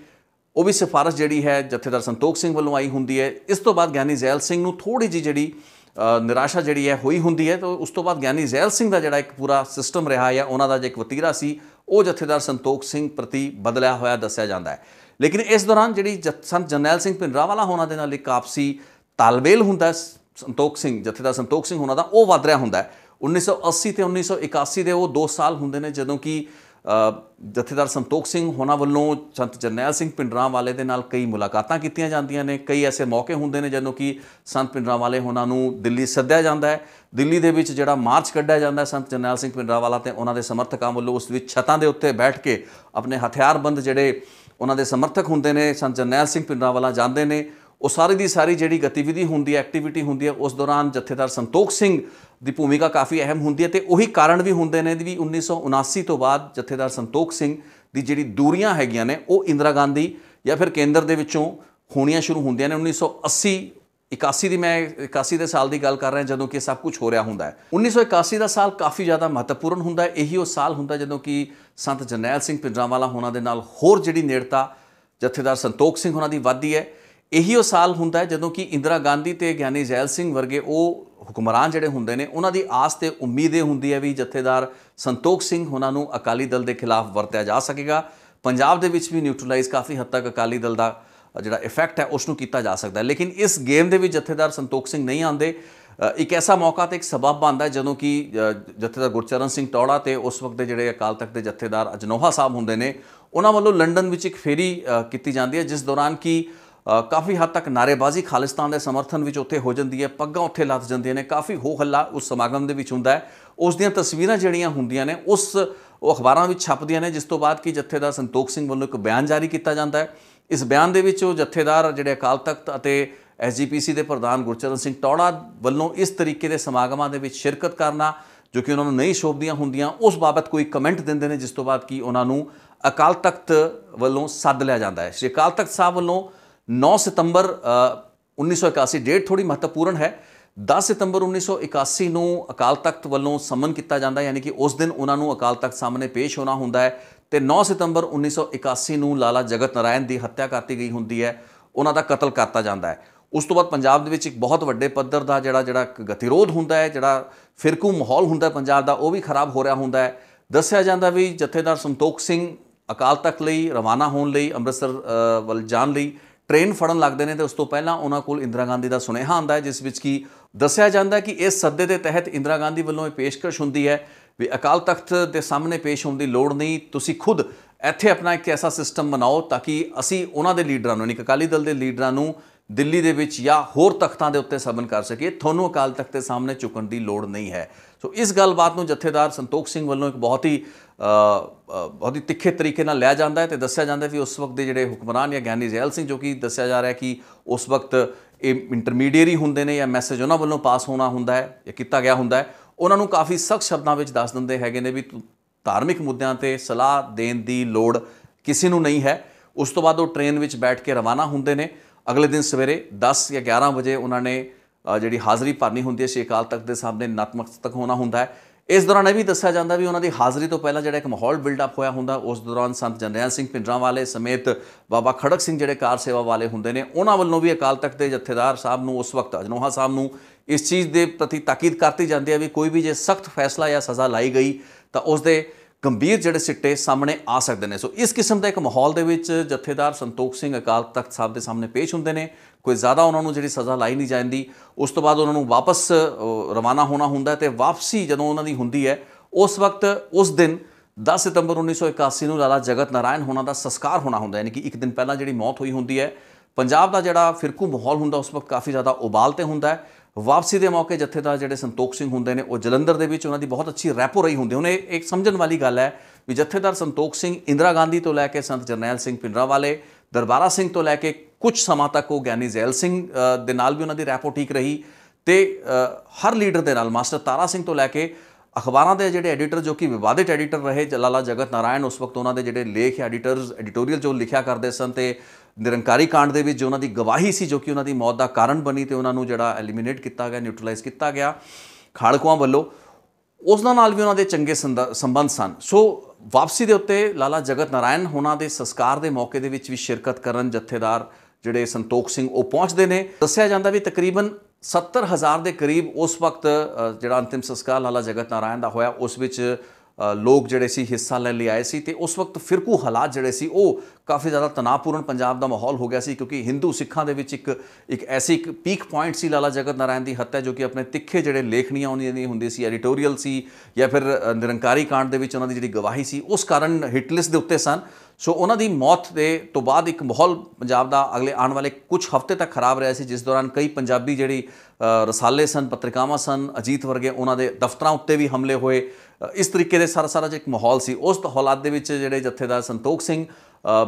ਉਹ ਵੀ ਸਿਫਾਰਿਸ਼ ਜਿਹੜੀ ਹੈ ਜਥੇਦਾਰ ਸੰਤੋਖ ਸਿੰਘ ਵੱਲੋਂ ਆਈ ਹੁੰਦੀ ਹੈ ਇਸ ਤੋਂ ਬਾਅਦ ਗਿਆਨੀ ਜ਼ੈਲ ਸਿੰਘ ਨੂੰ ਥੋੜੀ ਜੀ ਜਿਹੜੀ ਨਿਰਾਸ਼ਾ ਜਿਹੜੀ ਹੈ ਹੋਈ ਹੁੰਦੀ ਹੈ ਤਾਂ ਉਸ ਤੋਂ ਬਾਅਦ ਗਿਆਨੀ ਜ਼ੈਲ ਸਿੰਘ ਦਾ ਜਿਹੜਾ ਇੱਕ ਪੂਰਾ ਸਿਸਟਮ ਰਿਹਾ ਹੈ ਉਹਨਾਂ ਦਾ ਜੇ ਇੱਕ ਵਤੀਰਾ ਸੀ ਉਹ ਜਥੇਦਾਰ ਸੰਤੋਖ ਸਿੰਘ ਪ੍ਰਤੀ ਬਦਲਿਆ ਹੋਇਆ ਦੱਸਿਆ ਜਾਂਦਾ ਹੈ ਲੇਕਿਨ ਇਸ ਦੌਰਾਨ ਜਿਹੜੀ ਸੰਤ ਜਨੈਲ ਸਿੰਘ ਪਿੰਡਰਾਵਾਲਾ ਹੋਣਾ ਦੇ ਨਾਲ ਇੱਕ ਆਪਸੀ ਤਾਲਵੇਲ ਹੁੰਦਾ ਸੰਤੋਖ ਸਿੰਘ ਜਥੇਦਾਰ ਸੰਤੋਖ ਸਿੰਘ ਹੋਣਾ ਦਾ ਉਹ ਵਧ ਰਿਹਾ ਹੁੰਦਾ 1980 ਤੇ 1981 ਦੇ ਉਹ 2 ਸਾਲ ਹੁੰਦੇ ਨੇ ਜਦੋਂ ਕਿ ਜਥੇਦਾਰ ਸੰਤੋਖ ਸਿੰਘ ਹੋਣਾ ਵੱਲੋਂ ਸੰਤ ਜਰਨੈਲ ਸਿੰਘ ਪਿੰਡਰਾਂ ਵਾਲੇ ਦੇ ਨਾਲ ਕਈ ਮੁਲਾਕਾਤਾਂ ਕੀਤੀਆਂ ਜਾਂਦੀਆਂ ਨੇ ਕਈ ਐਸੇ ਮੌਕੇ ਹੁੰਦੇ ਨੇ ਜਦੋਂ ਕਿ ਸੰਤ ਪਿੰਡਰਾਂ ਵਾਲੇ ਹੋਣਾ ਨੂੰ ਦਿੱਲੀ ਸੱਦਿਆ ਜਾਂਦਾ ਹੈ ਦਿੱਲੀ ਦੇ ਵਿੱਚ ਜਿਹੜਾ ਮਾਰਚ ਕੱਢਿਆ ਜਾਂਦਾ ਹੈ ਸੰਤ ਜਰਨੈਲ ਸਿੰਘ ਪਿੰਡਰਾਂ ਵਾਲਾ ਤੇ ਉਹਨਾਂ ਦੇ ਸਮਰਥਕਾਂ ਵੱਲੋਂ ਉਸ ਵਿੱਚ ਛਤਾਂ ਦੇ ਉੱਤੇ ਬੈਠ ਕੇ ਆਪਣੇ ਹਥਿਆਰਬੰਦ ਜਿਹੜੇ ਉਹਨਾਂ ਦੇ ਸਮਰਥਕ ਹੁੰਦੇ ਨੇ ਸੰਤ ਜਰਨੈਲ ਸਿੰਘ ਪਿੰਡਰਾਂ ਵਾਲਾ ਜਾਂਦੇ ਨੇ ਉਹ ਸਾਰੀ ਦੀ ਸਾਰੀ ਜਿਹੜੀ ਗਤੀਵਿਧੀ ਹੁੰਦੀ ਹੈ ਐਕਟੀਵਿਟੀ ਹੁੰਦੀ ਹੈ ਉਸ ਦੌਰਾਨ ਜਥੇਦਾਰ ਸੰਤੋਖ ਸਿੰਘ ਦੀ ਭੂਮਿਕਾ ਕਾਫੀ ਅਹਿਮ ਹੁੰਦੀ ਹੈ ਤੇ ਉਹੀ ਕਾਰਨ ਵੀ ਹੁੰਦੇ ਨੇ ਵੀ 1979 ਤੋਂ ਬਾਅਦ ਜਥੇਦਾਰ ਸੰਤੋਖ ਸਿੰਘ ਦੀ ਜਿਹੜੀ ਦੂਰੀਆਂ ਹੈਗੀਆਂ ਨੇ ਉਹ ਇੰਦਰਾ ਗਾਂਧੀ ਜਾਂ ਫਿਰ ਕੇਂਦਰ ਦੇ ਵਿੱਚੋਂ ਹੋਣੀਆਂ ਸ਼ੁਰੂ ਹੁੰਦੀਆਂ ਨੇ 1980 81 ਦੀ ਮੈਂ 81 ਦੇ ਸਾਲ ਦੀ ਗੱਲ ਕਰ ਰਿਹਾ ਜਦੋਂ ਕਿ ਸਭ ਕੁਝ ਹੋ ਰਿਹਾ ਹੁੰਦਾ ਹੈ 1981 ਦਾ ਸਾਲ ਕਾਫੀ ਜ਼ਿਆਦਾ ਮਹੱਤਵਪੂਰਨ ਹੁੰਦਾ ਹੈ ਇਹੀ ਉਹ ਸਾਲ ਹੁੰਦਾ ਜਦੋਂ ਕਿ ਸੰਤ ਜਰਨੈਲ ਸਿੰਘ ਪਿੰਡਰਾਵਾਲਾ ਹੋਣਾ ਦੇ ਨਾਲ ਹੋਰ ਜਿਹੜੀ ਨੇੜਤਾ ਜਥੇਦਾਰ ਸੰਤੋਖ ਸਿੰਘ ਹੋਣਾ ਦੀ ਵੱਧਦੀ ਹੈ ਇਹੀ ਉਹ ਸਾਲ ਹੁੰਦਾ ਹੈ ਜਦੋਂ ਕਿ ਇੰਦਰਾ ਗਾਂਧੀ ਤੇ ਗਿਆਨੀ ਜੈਲ ਸਿੰਘ ਵਰਗੇ ਉਹ ਹੁਕਮਰਾਨ ਜਿਹੜੇ ਹੁੰਦੇ ਨੇ ਉਹਨਾਂ ਦੀ ਆਸ ਤੇ ਉਮੀਦ ਇਹ ਹੁੰਦੀ ਹੈ ਵੀ ਜਥੇਦਾਰ ਸੰਤੋਖ ਸਿੰਘ ਉਹਨਾਂ ਨੂੰ ਅਕਾਲੀ ਦਲ ਦੇ ਖਿਲਾਫ ਵਰਤਿਆ ਜਾ ਸਕੇਗਾ ਪੰਜਾਬ ਦੇ ਵਿੱਚ ਵੀ ਨਿਊਟਰਲਾਈਜ਼ ਕਾਫੀ ਹੱਦ ਤੱਕ ਅਕਾਲੀ ਦਲ ਦਾ ਜਿਹੜਾ ਇਫੈਕਟ ਹੈ ਉਸ ਨੂੰ ਕੀਤਾ ਜਾ ਸਕਦਾ ਹੈ ਲੇਕਿਨ ਇਸ ਗੇਮ ਦੇ ਵਿੱਚ ਜਥੇਦਾਰ ਸੰਤੋਖ ਸਿੰਘ ਨਹੀਂ ਆਉਂਦੇ ਇੱਕ ਐਸਾ ਮੌਕਾ ਤੇ ਇੱਕ ਸਬਬ ਬਣਦਾ ਜਦੋਂ ਕਿ ਜਥੇਦਾਰ ਗੁਰਚਰਨ ਸਿੰਘ ਟੌੜਾ ਤੇ ਉਸ ਵਕਤ ਦੇ ਜਿਹੜੇ ਅਕਾਲ ਤਖਤ ਦੇ ਜਥੇਦਾਰ ਅਜਨੋਹਾ ਸਾਹਿਬ ਹੁੰਦੇ ਨੇ ਉਹਨਾਂ ਵੱਲੋਂ ਲੰਡਨ ਵਿੱਚ ਇੱਕ ਫੇਰੀ ਕੀਤੀ ਜਾਂਦੀ ਹੈ ਜਿਸ ਦੌਰਾਨ ਕਿ ਕਾਫੀ ਹੱਦ ਤੱਕ ਨਾਰੇਬਾਜ਼ੀ ਖਾਲਿਸਤਾਨ ਦੇ ਸਮਰਥਨ ਵਿੱਚ ਉੱਥੇ ਹੋ ਜਾਂਦੀ ਹੈ ਪੱਗਾਂ ਉੱਥੇ ਲੱਤ ਜਾਂਦੀਆਂ ਨੇ ਕਾਫੀ ਹੋ ਹੱਲਾ ਉਸ ਸਮਾਗਮ ਦੇ ਵਿੱਚ ਹੁੰਦਾ ਹੈ ਉਸ ਦੀਆਂ ਤਸਵੀਰਾਂ ਜਿਹੜੀਆਂ ਹੁੰਦੀਆਂ ਨੇ ਉਸ ਉਹ ਅਖਬਾਰਾਂ ਵਿੱਚ ਛਪਦੀਆਂ ਨੇ ਜਿਸ ਤੋਂ ਬਾਅਦ ਕਿ ਜਥੇਦਾਰ ਸੰਤੋਖ ਸਿੰਘ ਵੱਲੋਂ ਇੱਕ ਬਿਆਨ ਜਾਰੀ ਕੀਤਾ ਜਾਂਦਾ ਹੈ ਇਸ ਬਿਆਨ ਦੇ ਵਿੱਚ ਉਹ ਜਥੇਦਾਰ ਜਿਹੜੇ ਅਕਾਲ ਤਖਤ ਅਤੇ ਐਸਜੀਪੀਸੀ ਦੇ ਪ੍ਰਧਾਨ ਗੁਰਚਰਨ ਸਿੰਘ ਟੌੜਾ ਵੱਲੋਂ ਇਸ ਤਰੀਕੇ ਦੇ ਸਮਾਗਮਾਂ ਦੇ ਵਿੱਚ ਸ਼ਿਰਕਤ ਕਰਨਾ ਜੋ ਕਿ ਉਹਨਾਂ ਨੂੰ ਨਹੀਂ ਸ਼ੋਭਦੀਆਂ ਹੁੰਦੀਆਂ ਉਸ ਬਾਬਤ ਕੋਈ ਕਮੈਂਟ ਦਿੰਦੇ ਨੇ ਜਿਸ ਤੋਂ ਬਾਅਦ ਕਿ ਉਹਨਾਂ ਨੂੰ ਅਕਾਲ ਤਖਤ ਵੱਲੋਂ ਸੱਦ ਲਿਆ ਜਾਂਦਾ ਹੈ ਸ਼੍ਰੀ ਅਕਾਲ ਤਖਤ ਸਾਹਿਬ ਵੱਲੋਂ 9 ਸਤੰਬਰ 1981 ਡੇਟ ਥੋੜੀ ਮਹੱਤਵਪੂਰਨ ਹੈ 10 ਸਤੰਬਰ 1981 ਨੂੰ ਅਕਾਲ ਤਖਤ ਵੱਲੋਂ ਸਮਨ ਕੀਤਾ ਜਾਂਦਾ ਹੈ ਯਾਨੀ ਕਿ ਉਸ ਦਿਨ ਉਹਨਾਂ ਨੂੰ ਅਕਾਲ ਤਖਤ ਸਾਹਮਣੇ ਪੇਸ਼ ਹੋਣਾ ਹੁੰਦਾ ਹੈ ਤੇ 9 ਸਤੰਬਰ 1981 ਨੂੰ ਲਾਲਾ ਜਗਤ ਨਾਰਾਇਣ ਦੀ ਹੱਤਿਆ ਕਰਤੀ ਗਈ ਹੁੰਦੀ ਹੈ ਉਹਨਾਂ ਦਾ ਕਤਲ ਕਰਤਾ ਜਾਂਦਾ ਹੈ ਉਸ ਤੋਂ ਬਾਅਦ ਪੰਜਾਬ ਦੇ ਵਿੱਚ ਇੱਕ ਬਹੁਤ ਵੱਡੇ ਪੱਧਰ ਦਾ ਜਿਹੜਾ ਜਿਹੜਾ ਗਤੀਰੋਧ ਹੁੰਦਾ ਹੈ ਜਿਹੜਾ ਫਿਰਕੂ ਮਾਹੌਲ ਹੁੰਦਾ ਪੰਜਾਬ ਦਾ ਉਹ ਵੀ ਖਰਾਬ ਹੋ ਰਿਹਾ ਹੁੰਦਾ ਹੈ ਦੱਸਿਆ ਜਾਂਦਾ ਵੀ ਜਥੇਦਾਰ ਸੰਤੋਖ ਸਿੰਘ ਅਕਾਲ ਤਖਤ ਲਈ ਰਵਾਨਾ ਹੋਣ ਲਈ ਅੰਮ੍ਰਿਤਸਰ ਵੱਲ ਜਾਣ ਲਈ ਟ੍ਰੇਨ ਫੜਨ ਲੱਗਦੇ ਨੇ ਤੇ ਉਸ ਤੋਂ ਪਹਿਲਾਂ ਉਹਨਾਂ ਕੋਲ ਇੰਦਰਾ ਗਾਂਧੀ ਦਾ ਸੁਨੇਹਾ ਆਂਦਾ ਹੈ ਜਿਸ ਵਿੱਚ ਕੀ ਦੱਸਿਆ ਜਾਂਦਾ ਕਿ ਇਸ ਸੱਦੇ ਦੇ ਤਹਿਤ ਇੰਦਰਾ ਗਾਂਧੀ ਵੱਲੋਂ ਇਹ ਪੇਸ਼ਕਸ਼ ਹੁੰਦੀ ਹੈ ਵੀ ਅਕਾਲ ਤਖਤ ਦੇ ਸਾਹਮਣੇ ਪੇਸ਼ ਹੋਣ ਦੀ ਲੋੜ ਨਹੀਂ ਤੁਸੀਂ ਖੁਦ ਇੱਥੇ ਆਪਣਾ ਇੱਕ ਐਸਾ ਸਿਸਟਮ ਬਣਾਓ ਤਾਂ ਕਿ ਅਸੀਂ ਉਹਨਾਂ ਦੇ ਲੀਡਰਾਂ ਨੂੰ ਨਹੀਂ ਅਕਾਲੀ ਦਲ ਦੇ ਲੀਡਰਾਂ ਨੂੰ ਦਿੱਲੀ ਦੇ ਵਿੱਚ ਜਾਂ ਹੋਰ ਤਖਤਾਂ ਦੇ ਉੱਤੇ ਸਬਨ ਕਰ ਸਕੀਏ ਤੁਹਾਨੂੰ ਅਕਾਲ ਤਖਤ ਦੇ ਸਾਹਮਣੇ ਝੁਕਣ ਦੀ ਲੋੜ ਨਹੀਂ ਹੈ ਸੋ ਇਸ ਗੱਲਬਾਤ ਨੂੰ ਜਥੇਦਾਰ ਸੰਤੋਖ ਸਿੰਘ ਵੱਲੋਂ ਇੱਕ ਬਹੁਤ ਹੀ ਬਹੁਤ ਹੀ ਤਿੱਖੇ ਤਰੀਕੇ ਨਾਲ ਲਿਆ ਜਾਂਦਾ ਹੈ ਤੇ ਦੱਸਿਆ ਜਾਂਦਾ ਹੈ ਵੀ ਉਸ ਵਕਤ ਦੇ ਜਿਹੜੇ ਹੁਕਮਰਾਨ ਜਾਂ ਗਿਆਨੀ ਜ਼ੈਲ ਸਿੰਘ ਜੋ ਕਿ ਦੱਸਿਆ ਜਾ ਰਿਹਾ ਕਿ ਉਸ ਵਕਤ ਇਹ ਇੰਟਰਮੀਡੀਏਰੀ ਹੁੰਦੇ ਨੇ ਜਾਂ ਮੈਸੇਜ ਉਹਨਾਂ ਵੱਲੋਂ ਪਾਸ ਹੋਣਾ ਹੁੰਦਾ ਹੈ ਜਾਂ ਕੀਤਾ ਗਿਆ ਹੁੰਦਾ ਹੈ ਉਹਨਾਂ ਨੂੰ ਕਾਫੀ ਸਖਤ ਸ਼ਬਦਾਂ ਵਿੱਚ ਦੱਸ ਦਿੰਦੇ ਹੈਗੇ ਨੇ ਵੀ ਧਾਰਮਿਕ ਮੁੱਦਿਆਂ ਤੇ ਸਲਾਹ ਦੇਣ ਦੀ ਲੋੜ ਕਿਸੇ ਨੂੰ ਨਹੀਂ ਹੈ ਉਸ ਤੋਂ ਬਾਅਦ ਉਹ ਟ੍ਰੇਨ ਵਿੱਚ ਬੈਠ ਕੇ ਰਵਾਨਾ ਹੁੰਦੇ ਨੇ ਅਗਲੇ ਦਿਨ ਸਵੇਰੇ 10 ਜਾਂ 11 ਵਜੇ ਉਹਨਾਂ ਨੇ ਜਿਹੜੀ ਹਾਜ਼ਰੀ ਭਰਨੀ ਹੁੰਦੀ ਹੈ ਸ਼ੇਖ ਅਕਾਲ ਤਖਤ ਦੇ ਸਾਹਮਣੇ ਨਤਮਸਤਕ ਹੋਣਾ ਹੁੰਦਾ ਹੈ ਇਸ ਦੌਰਾਨ ਇਹ ਵੀ ਦੱਸਿਆ ਜਾਂਦਾ ਵੀ ਉਹਨਾਂ ਦੀ ਹਾਜ਼ਰੀ ਤੋਂ ਪਹਿਲਾਂ ਜਿਹੜਾ ਇੱਕ ਮਾਹੌਲ ਬਿਲਡ ਅਪ ਹੋਇਆ ਹੁੰਦਾ ਉਸ ਦੌਰਾਨ ਸੰਤ ਜਨਰੈਲ ਸਿੰਘ ਪਿੰਡਰਾ ਵਾਲੇ ਸਮੇਤ ਬਾਬਾ ਖੜਕ ਸਿੰਘ ਜਿਹੜੇ ਕਾਰ ਸੇਵਾ ਵਾਲੇ ਹੁੰਦੇ ਨੇ ਉਹਨਾਂ ਵੱਲੋਂ ਵੀ ਅਕਾਲ ਤਖਤ ਦੇ ਜਥੇਦਾਰ ਸਾਹਿਬ ਨੂੰ ਉਸ ਵਕਤ ਅਜਨੋਹਾ ਸਾਹਿਬ ਨੂੰ ਇਸ ਚੀਜ਼ ਦੇ ਪ੍ਰਤੀ ਤਾਕੀਦ ਕਰਤੀ ਜਾਂਦੀ ਹੈ ਵੀ ਕੋਈ ਵੀ ਜੇ ਸਖਤ ਫੈਸਲਾ ਜਾਂ ਸਜ਼ਾ ਲਾਈ ਗਈ ਤਾਂ ਉਸ ਦੇ ਗੰਭੀਰ ਜਿਹੜੇ ਸਿੱਟੇ ਸਾਹਮਣੇ ਆ ਸਕਦੇ ਨੇ ਸੋ ਇਸ ਕਿਸਮ ਦਾ ਇੱਕ ਮਾਹੌਲ ਦੇ ਵਿੱਚ ਜਥੇਦਾਰ ਸੰਤੋਖ ਸਿੰਘ ਅਕਾਲ ਤਖਤ ਸਾਹਿਬ ਦੇ ਸਾਹਮਣੇ ਪੇਸ਼ ਹੁੰਦੇ ਨੇ ਕੋਈ ਜ਼ਿਆਦਾ ਉਹਨਾਂ ਨੂੰ ਜਿਹੜੀ ਸਜ਼ਾ ਲਾਈ ਨਹੀਂ ਜਾਂਦੀ ਉਸ ਤੋਂ ਬਾਅਦ ਉਹਨਾਂ ਨੂੰ ਵਾਪਸ ਰਵਾਨਾ ਹੋਣਾ ਹੁੰਦਾ ਤੇ ਵਾਪਸੀ ਜਦੋਂ ਉਹਨਾਂ ਦੀ ਹੁੰਦੀ ਹੈ ਉਸ ਵਕਤ ਉਸ ਦਿਨ 10 ਸਤੰਬਰ 1981 ਨੂੰ ਲਾਲਾ ਜਗਤ ਨਾਰਾਇਣ ਹੋਣਾ ਦਾ ਸੰਸਕਾਰ ਹੋਣਾ ਹੁੰਦਾ ਯਾਨੀ ਕਿ ਇੱਕ ਦਿਨ ਪਹਿਲਾਂ ਜਿਹੜੀ ਮੌਤ ਹੋਈ ਹੁੰਦੀ ਹੈ ਪੰਜਾਬ ਦਾ ਜਿਹੜਾ ਫਿਰਕੂ ਮਾਹੌਲ ਹੁੰਦਾ ਉਸ ਵਕਤ ਕਾਫੀ ਜ਼ਿਆਦਾ ਉਬਾਲ ਤੇ ਹੁੰਦਾ ਹੈ ਵਾਪਸੀ ਦੇ ਮੌਕੇ ਜਥੇਦਾਰ ਜਿਹੜੇ ਸੰਤੋਖ ਸਿੰਘ ਹੁੰਦੇ ਨੇ ਉਹ ਜਲੰਧਰ ਦੇ ਵਿੱਚ ਉਹਨਾਂ ਦੀ ਬਹੁਤ ਅੱਛੀ ਰੈਪੋ ਰਹੀ ਹੁੰਦੀ ਉਹਨੇ ਇੱਕ ਸਮਝਣ ਵਾਲੀ ਗੱਲ ਹੈ ਵੀ ਜਥੇਦਾਰ ਸੰਤੋਖ ਸਿੰਘ ਇੰਦਰਾ ਗਾਂਧੀ ਤੋਂ ਲੈ ਕੇ ਸੰਤ ਜਰਨੈਲ ਸਿੰਘ ਪਿੰਡਰਾ ਵਾਲੇ ਦਰਬਾਰਾ ਸਿੰਘ ਤੋਂ ਲੈ ਕੇ ਕੁਝ ਸਮਾਂ ਤੱਕ ਉਹ ਗਿਆਨੀ ਜ਼ੈਲ ਸਿੰਘ ਦੇ ਨਾਲ ਵੀ ਉਹਨਾਂ ਦੀ ਰੈਪੋ ਠੀਕ ਰਹੀ ਤੇ ਹਰ ਲੀਡਰ ਦੇ ਨਾਲ ਮਾਸਟਰ ਤਾਰਾ ਸਿੰਘ ਤੋਂ ਲੈ ਕੇ ਅਖਬਾਰਾਂ ਦੇ ਜਿਹੜੇ ਐਡੀਟਰ ਜੋ ਕਿ ਵਿਵਾਦਿਤ ਐਡੀਟਰ ਰਹੇ ਜਲਾਲਾ ਜਗਤ ਨਾਰਾਇਣ ਉਸ ਵਕਤ ਉਹਨਾਂ ਦੇ ਜਿਹੜੇ ਲੇਖ ਐਡੀਟਰਸ ਐਡੀਟੋਰੀਅਲ ਜੋ ਲਿਖਿਆ ਕਰਦੇ ਸਨ ਤੇ ਨਿਰੰਕਾਰੀ ਕਾਂਡ ਦੇ ਵਿੱਚ ਜੋ ਉਹਨਾਂ ਦੀ ਗਵਾਹੀ ਸੀ ਜੋ ਕਿ ਉਹਨਾਂ ਦੀ ਮੌਤ ਦਾ ਕਾਰਨ ਬਣੀ ਤੇ ਉਹਨਾਂ ਨੂੰ ਜਿਹੜਾ ਐਲੀਮੀਨੇਟ ਕੀਤਾ ਗਿਆ ਨਿਊਟਰਲਾਈਜ਼ ਕੀਤਾ ਗਿਆ ਖਾੜਕੂਆਂ ਵੱਲੋਂ ਉਸ ਨਾਲ ਵੀ ਉਹਨਾਂ ਦੇ ਚੰਗੇ ਸੰਬੰਧ ਸਨ ਸੋ ਵਾਪਸੀ ਦੇ ਉੱਤੇ ਲਾਲਾ ਜਗਤ ਨਾਰਾਇਣ ਹੋਣਾ ਦੇ ਸੰਸਕਾਰ ਦੇ ਮੌਕੇ ਦੇ ਵਿੱਚ ਵੀ ਸ਼ਿਰਕਤ ਕਰਨ ਜਥੇਦਾਰ ਜਿਹੜੇ ਸੰਤੋਖ ਸਿੰਘ ਉਹ ਪਹੁੰਚਦੇ ਨੇ ਦੱਸਿਆ ਜਾਂਦਾ ਵੀ ਤਕਰੀਬਨ 70000 ਦੇ ਕਰੀਬ ਉਸ ਵਕਤ ਜਿਹੜਾ ਅੰਤਿਮ ਸੰਸਕਾਰ ਲਾਲਾ ਜਗਤ ਨਾਰਾਇਣ ਦਾ ਹੋਇਆ ਉਸ ਵਿੱਚ ਲੋਕ ਜਿਹੜੇ ਸੀ ਹਿੱਸਾ ਲੈ ਲਈ ਆਏ ਸੀ ਤੇ ਉਸ ਵਕਤ ਫਿਰਕੂ ਹਾਲਾਤ ਜਿਹੜੇ ਸੀ ਉਹ ਕਾਫੀ ਜ਼ਿਆਦਾ ਤਣਾਅਪੂਰਨ ਪੰਜਾਬ ਦਾ ਮਾਹੌਲ ਹੋ ਗਿਆ ਸੀ ਕਿਉਂਕਿ ਹਿੰਦੂ ਸਿੱਖਾਂ ਦੇ ਵਿੱਚ ਇੱਕ ਇੱਕ ਐਸੀ ਇੱਕ ਪੀਕ ਪੁਆਇੰਟ ਸੀ ਲਾਲਾ ਜਗਤ ਨਾਰਾਇਣ ਦੀ ਹੱਤਿਆ ਜੋ ਕਿ ਆਪਣੇ ਤਿੱਖੇ ਜਿਹੜੇ ਲੇਖਣੀਆਂ ਉਹਨਾਂ ਨਹੀਂ ਹੁੰਦੀ ਸੀ ਐਡੀਟੋਰੀਅਲ ਸੀ ਜਾਂ ਫਿਰ ਨਿਰੰਕਾਰੀ ਕਾਂਡ ਦੇ ਵਿੱਚ ਉਹਨਾਂ ਦੀ ਜਿਹੜੀ ਗਵਾਹੀ ਸੀ ਉਸ ਕਾਰਨ ਹਿਟਲਿਸ ਦੇ ਉੱਤੇ ਸਨ ਸੋ ਉਹਨਾਂ ਦੀ ਮੌਤ ਦੇ ਤੋਂ ਬਾਅਦ ਇੱਕ ਮਾਹੌਲ ਪੰਜਾਬ ਦਾ ਅਗਲੇ ਆਉਣ ਵਾਲੇ ਕੁਝ ਹਫ਼ਤੇ ਤੱਕ ਖਰਾਬ ਰਿਹਾ ਸੀ ਜਿਸ ਦੌਰਾਨ ਕਈ ਪੰਜਾਬੀ ਜਿਹੜੀ ਰਸਾਲੇ ਸਨ ਪੱਤਰਕਾਰਾਂ ਸਨ ਅਜੀਤ ਵਰਗੇ ਉਹਨਾਂ ਦੇ ਦਫ਼ਤਰਾਂ ਉੱਤੇ ਵੀ ਹਮਲੇ ਹੋਏ ਇਸ ਤਰੀਕੇ ਦੇ ਸਾਰਾ ਸਾਰਾ ਜਿਹਾ ਇੱਕ ਮਾਹੌਲ ਸੀ ਉਸ ਹਾਲਾਤ ਦੇ ਵਿੱਚ ਜਿਹੜੇ ਜਥੇਦਾਰ ਸੰਤੋਖ ਸਿੰਘ